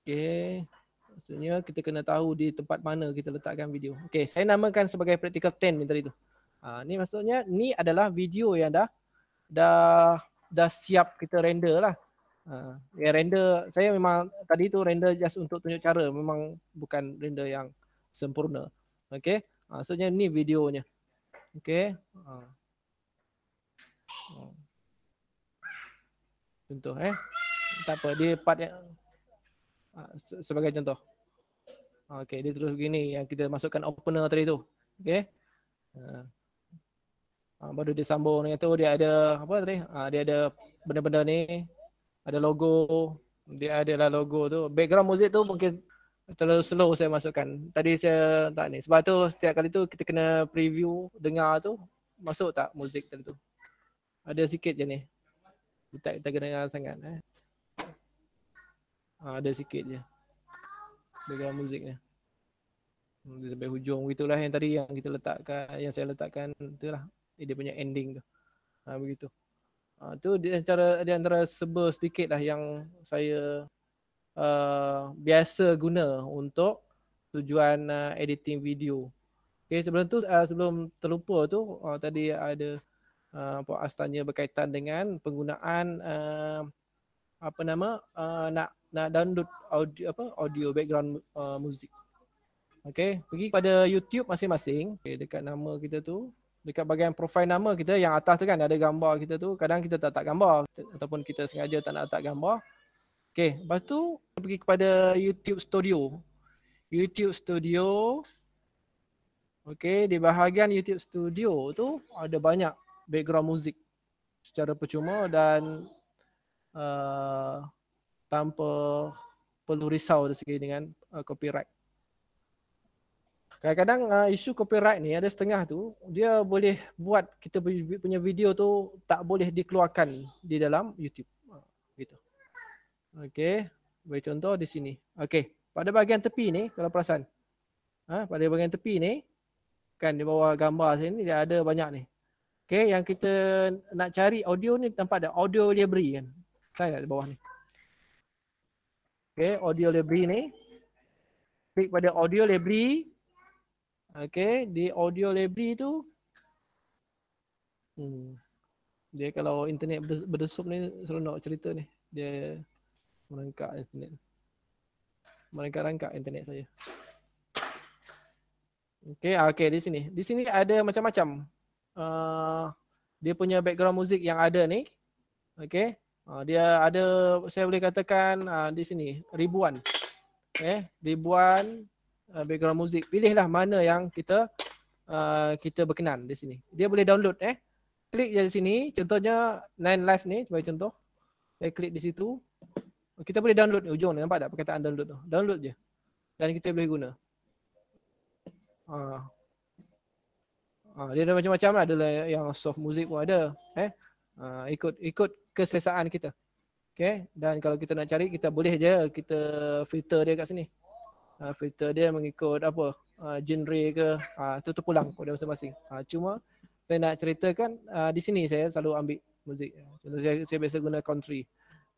Okay. Maksudnya kita kena tahu di tempat mana kita letakkan video. Okay. Saya namakan sebagai practical 10 ni tadi tu. Ha, ni maksudnya ni adalah video yang dah dah dah siap kita render lah. Ha, yang render saya memang tadi tu render just untuk tunjuk cara memang bukan render yang sempurna. Okay. Ha, ni videonya. Okey. Ha. ha. Contoh eh. Tak apa dia part yang ha, sebagai contoh. Ha, Okey dia terus begini yang kita masukkan opener tadi tu. Okey. Ha. ha. baru dia sambung yang tu dia ada apa tadi? Ha, dia ada benda-benda ni. Ada logo dia ada lah logo tu. Background music tu mungkin terlalu slow saya masukkan. Tadi saya tak ni. Sebab tu setiap kali tu kita kena preview dengar tu masuk tak muzik tertentu. Ada sikit je ni. Kita kita kena dengar sangat eh. Ha, ada sikit je. Dengar muziknya. Hmm, dia sampai hujung gitulah yang tadi yang kita letakkan yang saya letakkan itulah eh, dia punya ending tu. Ha, begitu. Ha, tu di antara di antara sebel sedikit lah yang saya Uh, biasa guna untuk tujuan uh, editing video. Okay, sebelum tu uh, sebelum terlupa tu uh, tadi ada uh, Pak As tanya berkaitan dengan penggunaan uh, apa nama uh, nak nak download audio apa audio background uh, music. Okay, pergi pada YouTube masing-masing. Okay, dekat nama kita tu dekat bahagian profile nama kita yang atas tu kan ada gambar kita tu kadang kita tak letak gambar ataupun kita sengaja tak nak letak gambar Okay, lepas tu pergi kepada YouTube Studio. YouTube Studio. Okay, di bahagian YouTube Studio tu ada banyak background muzik secara percuma dan uh, tanpa perlu risau dari segi dengan uh, copyright. Kadang-kadang uh, isu copyright ni ada setengah tu dia boleh buat kita punya video tu tak boleh dikeluarkan di dalam YouTube. Okey, bagi contoh di sini. Okey, pada bahagian tepi ni kalau perasan. Ha, pada bahagian tepi ni kan di bawah gambar sini dia ada banyak ni. Okey, yang kita nak cari audio ni tempat dia audio library kan. Saya di bawah ni. Okey, audio library ni klik pada audio library. Okey, di audio library tu hmm, dia kalau internet berdesup ni seronok cerita ni. Dia merangkak internet mereka rangkak internet saya Okay, ah, okay di sini di sini ada macam-macam uh, dia punya background muzik yang ada ni Okay, uh, ah, dia ada saya boleh katakan uh, di sini ribuan eh okay. ribuan uh, background muzik pilihlah mana yang kita uh, kita berkenan di sini dia boleh download eh klik je di sini contohnya nine Life ni sebagai contoh saya klik di situ kita boleh download ni ujung ni nampak tak perkataan download tu. Download je. Dan kita boleh guna. Ha. ha. dia ada macam-macam lah. ada lah yang soft music pun ada. Eh? Ha. ikut ikut keselesaan kita. Okay. Dan kalau kita nak cari, kita boleh je kita filter dia kat sini. Ha. filter dia mengikut apa? Ha. genre ke. Ha. tu tu pulang pada masing-masing. Ha. cuma saya nak ceritakan ha. di sini saya selalu ambil muzik. Ha, saya, saya biasa guna country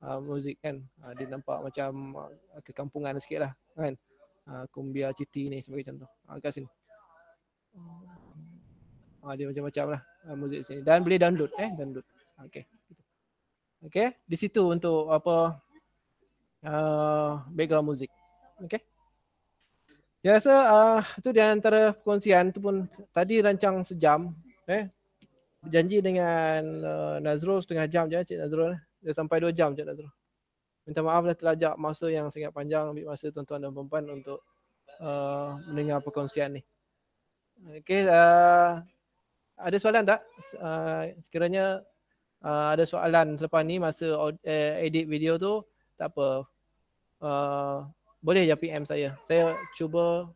uh, muzik kan uh, dia nampak macam uh, kekampungan sikit lah kan uh, kumbia citi ni sebagai contoh uh, kat sini uh, dia macam-macam lah uh, muzik sini dan boleh download eh download okay okay di situ untuk apa uh, background muzik okay saya rasa uh, tu di antara perkongsian tu pun tadi rancang sejam eh janji dengan uh, Nazrul setengah jam je Cik Nazrul eh? dah sampai dua jam Cik tu. Minta maaf dah terlajak masa yang sangat panjang ambil masa tuan-tuan dan perempuan untuk uh, mendengar perkongsian ni. Okay, uh, ada soalan tak? Uh, sekiranya uh, ada soalan selepas ni masa eh, edit video tu, tak apa. Uh, boleh je PM saya. Saya cuba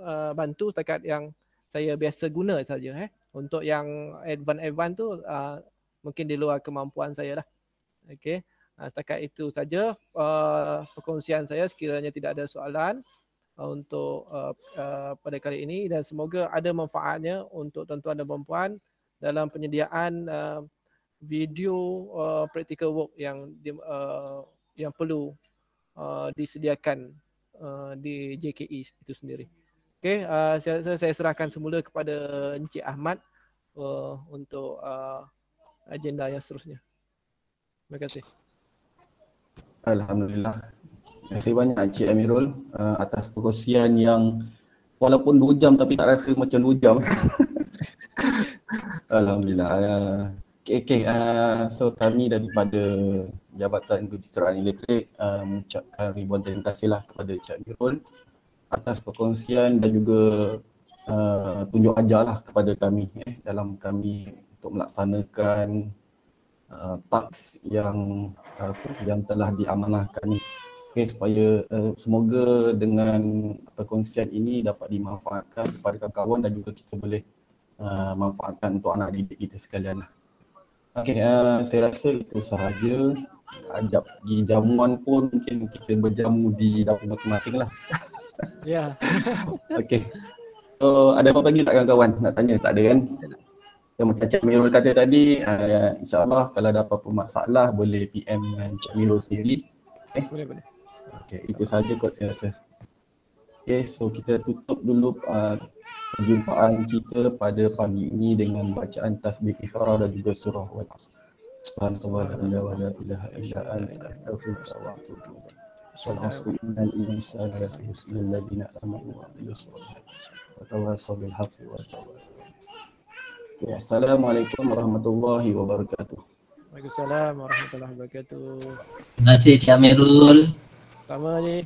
uh, bantu setakat yang saya biasa guna saja eh. Untuk yang advance advance tu uh, mungkin di luar kemampuan saya lah. Okey. Setakat itu saja uh, perkongsian saya sekiranya tidak ada soalan uh, untuk uh, uh, pada kali ini dan semoga ada manfaatnya untuk tuan-tuan dan puan-puan dalam penyediaan uh, video uh, practical work yang di, uh, yang perlu uh, disediakan uh, di JKE itu sendiri. Okey, uh, saya, saya serahkan semula kepada Encik Ahmad uh, untuk uh, agenda yang seterusnya. Terima kasih. Alhamdulillah. Terima kasih banyak Encik Amirul uh, atas perkongsian yang walaupun dua jam tapi tak rasa macam dua jam. Alhamdulillah. Uh, okay, okay. Uh, so kami daripada Jabatan Kejuruteraan Elektrik mengucapkan um, ribuan terima kasihlah kepada Encik Amirul atas perkongsian dan juga uh, tunjuk ajarlah kepada kami eh, dalam kami untuk melaksanakan uh, taks yang uh, apa uh, yang telah diamanahkan ni okay, supaya uh, semoga dengan perkongsian ini dapat dimanfaatkan kepada kawan-kawan dan juga kita boleh uh, manfaatkan untuk anak didik kita sekalian lah. Okey, uh, saya rasa itu sahaja ajak di jamuan pun mungkin kita berjamu di dapur masing-masing lah. Ya. Yeah. Okey. So, ada apa lagi tak kawan-kawan nak tanya? Tak ada kan? Yang macam Cik Mirul kata tadi, uh, insyaAllah kalau ada apa-apa masalah boleh PM dengan Cik Mirul sendiri. Eh? Boleh, boleh. Okay, itu saja kot saya rasa. Okay, so kita tutup dulu uh, perjumpaan kita pada pagi ini dengan bacaan tasbih isyarah dan juga surah wa Subhanallah wa bihamdihi wa la ilaha Ya, Assalamualaikum warahmatullahi wabarakatuh. Waalaikumsalam warahmatullahi wabarakatuh. Terima kasih Cik Amirul. Sama ni.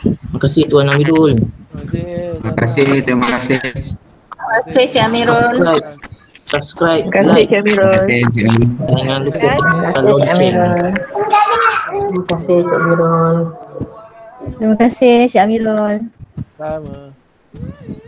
Terima kasih Tuan Amirul. Terima kasih. Terima kasih. Terima kasih Cik Amirul. Subscribe. like, kasih Cik Amirul. Terima kasih Cik Amirul. Jangan lupa tekan lonceng. Terima kasih Cik Amirul. Terima kasih Cik Amirul. Terima kasih Cik Amirul. Sama.